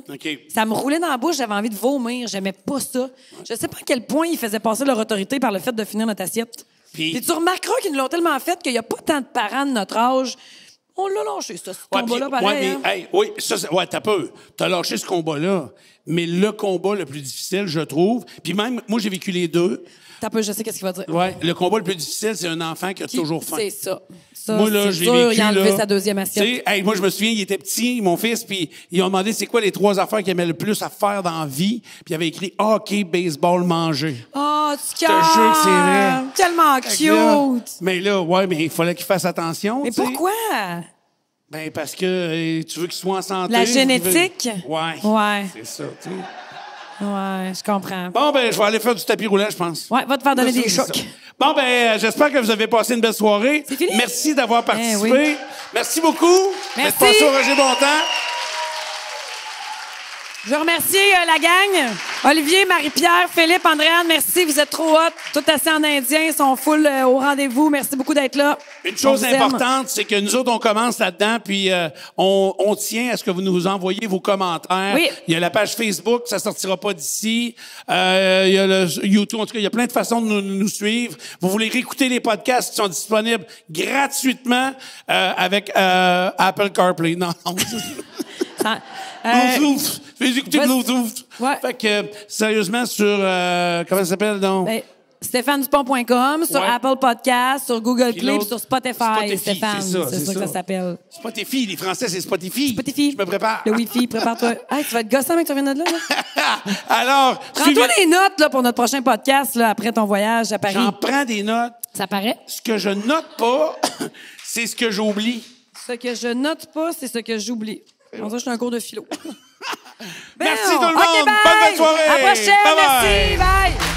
Ça me roulait dans la bouche, j'avais envie de vomir, j'aimais pas ça. Je sais pas à quel point ils faisaient passer leur autorité par le fait de finir notre assiette. Puis, tu remarqueras qu'ils nous l'ont tellement fait qu'il y a pas tant de parents de notre âge. On l'a lâché, ce combat-là, par hein. oui, ça, ouais, t'as peu. T'as lâché ce combat-là. Mais le combat le plus difficile, je trouve, puis même, moi, j'ai vécu les deux. T'as je sais qu'est-ce qu'il va dire. Ouais, le combat le plus difficile, c'est un enfant qui a toujours faim. C'est ça. moi, là, j'ai vécu, il a enlevé sa deuxième assiette. moi, je me souviens, il était petit, mon fils, puis ils ont demandé c'est quoi les trois affaires qu'il aimait le plus à faire dans la vie. Puis il avait écrit hockey, baseball, manger. Oh, tu te c'est vrai. Tellement cute. mais là, ouais, mais il fallait qu'il fasse attention. Mais pourquoi? Ben, parce que euh, tu veux qu'il soit en santé. La génétique? Ouais. Ouais. C'est ça, tu Ouais, je comprends. Bon, ben, je vais aller faire du tapis roulant, je pense. Ouais, va te faire donner des chocs. Bon, ben, euh, j'espère que vous avez passé une belle soirée. fini? Merci d'avoir eh participé. Merci beaucoup. Merci beaucoup. Merci. Merci. Roger Bontemps. Je remercie euh, la gang. Olivier, Marie-Pierre, Philippe, Andréane, merci. Vous êtes trop hot. Tout assez en indien. Ils sont full euh, au rendez-vous. Merci beaucoup d'être là. Une chose importante, c'est que nous autres, on commence là-dedans, puis euh, on, tient à ce que vous nous envoyez vos commentaires. Il y a la page Facebook, ça sortira pas d'ici. Euh, il y a le YouTube. En tout cas, il y a plein de façons de nous, suivre. Vous voulez réécouter les podcasts qui sont disponibles gratuitement avec Apple CarPlay. Non, non. Euh, écouter Fait que, sérieusement, sur. Euh, comment ça s'appelle, donc? Ben, StéphaneDupont.com, sur Apple Podcast, sur Google Clips, sur Spotify, Stéphane. c'est ça, c'est ça que ça. s'appelle. Spotify, les Français, c'est Spotify. Spotify. Je me prépare. Le Wi-Fi, prépare-toi. Hey, tu vas être gossant mec, tu reviens de là. là. Alors, Prends-toi des notes là, pour notre prochain podcast là, après ton voyage à Paris. j'en prends des notes. Ça paraît. Ce que je note pas, c'est ce que j'oublie. Ce que je note pas, c'est ce que j'oublie. On dirait que je un cours de philo. merci tout le monde. Okay, Bonne soirée. À la prochaine. Bye merci. Bye. bye.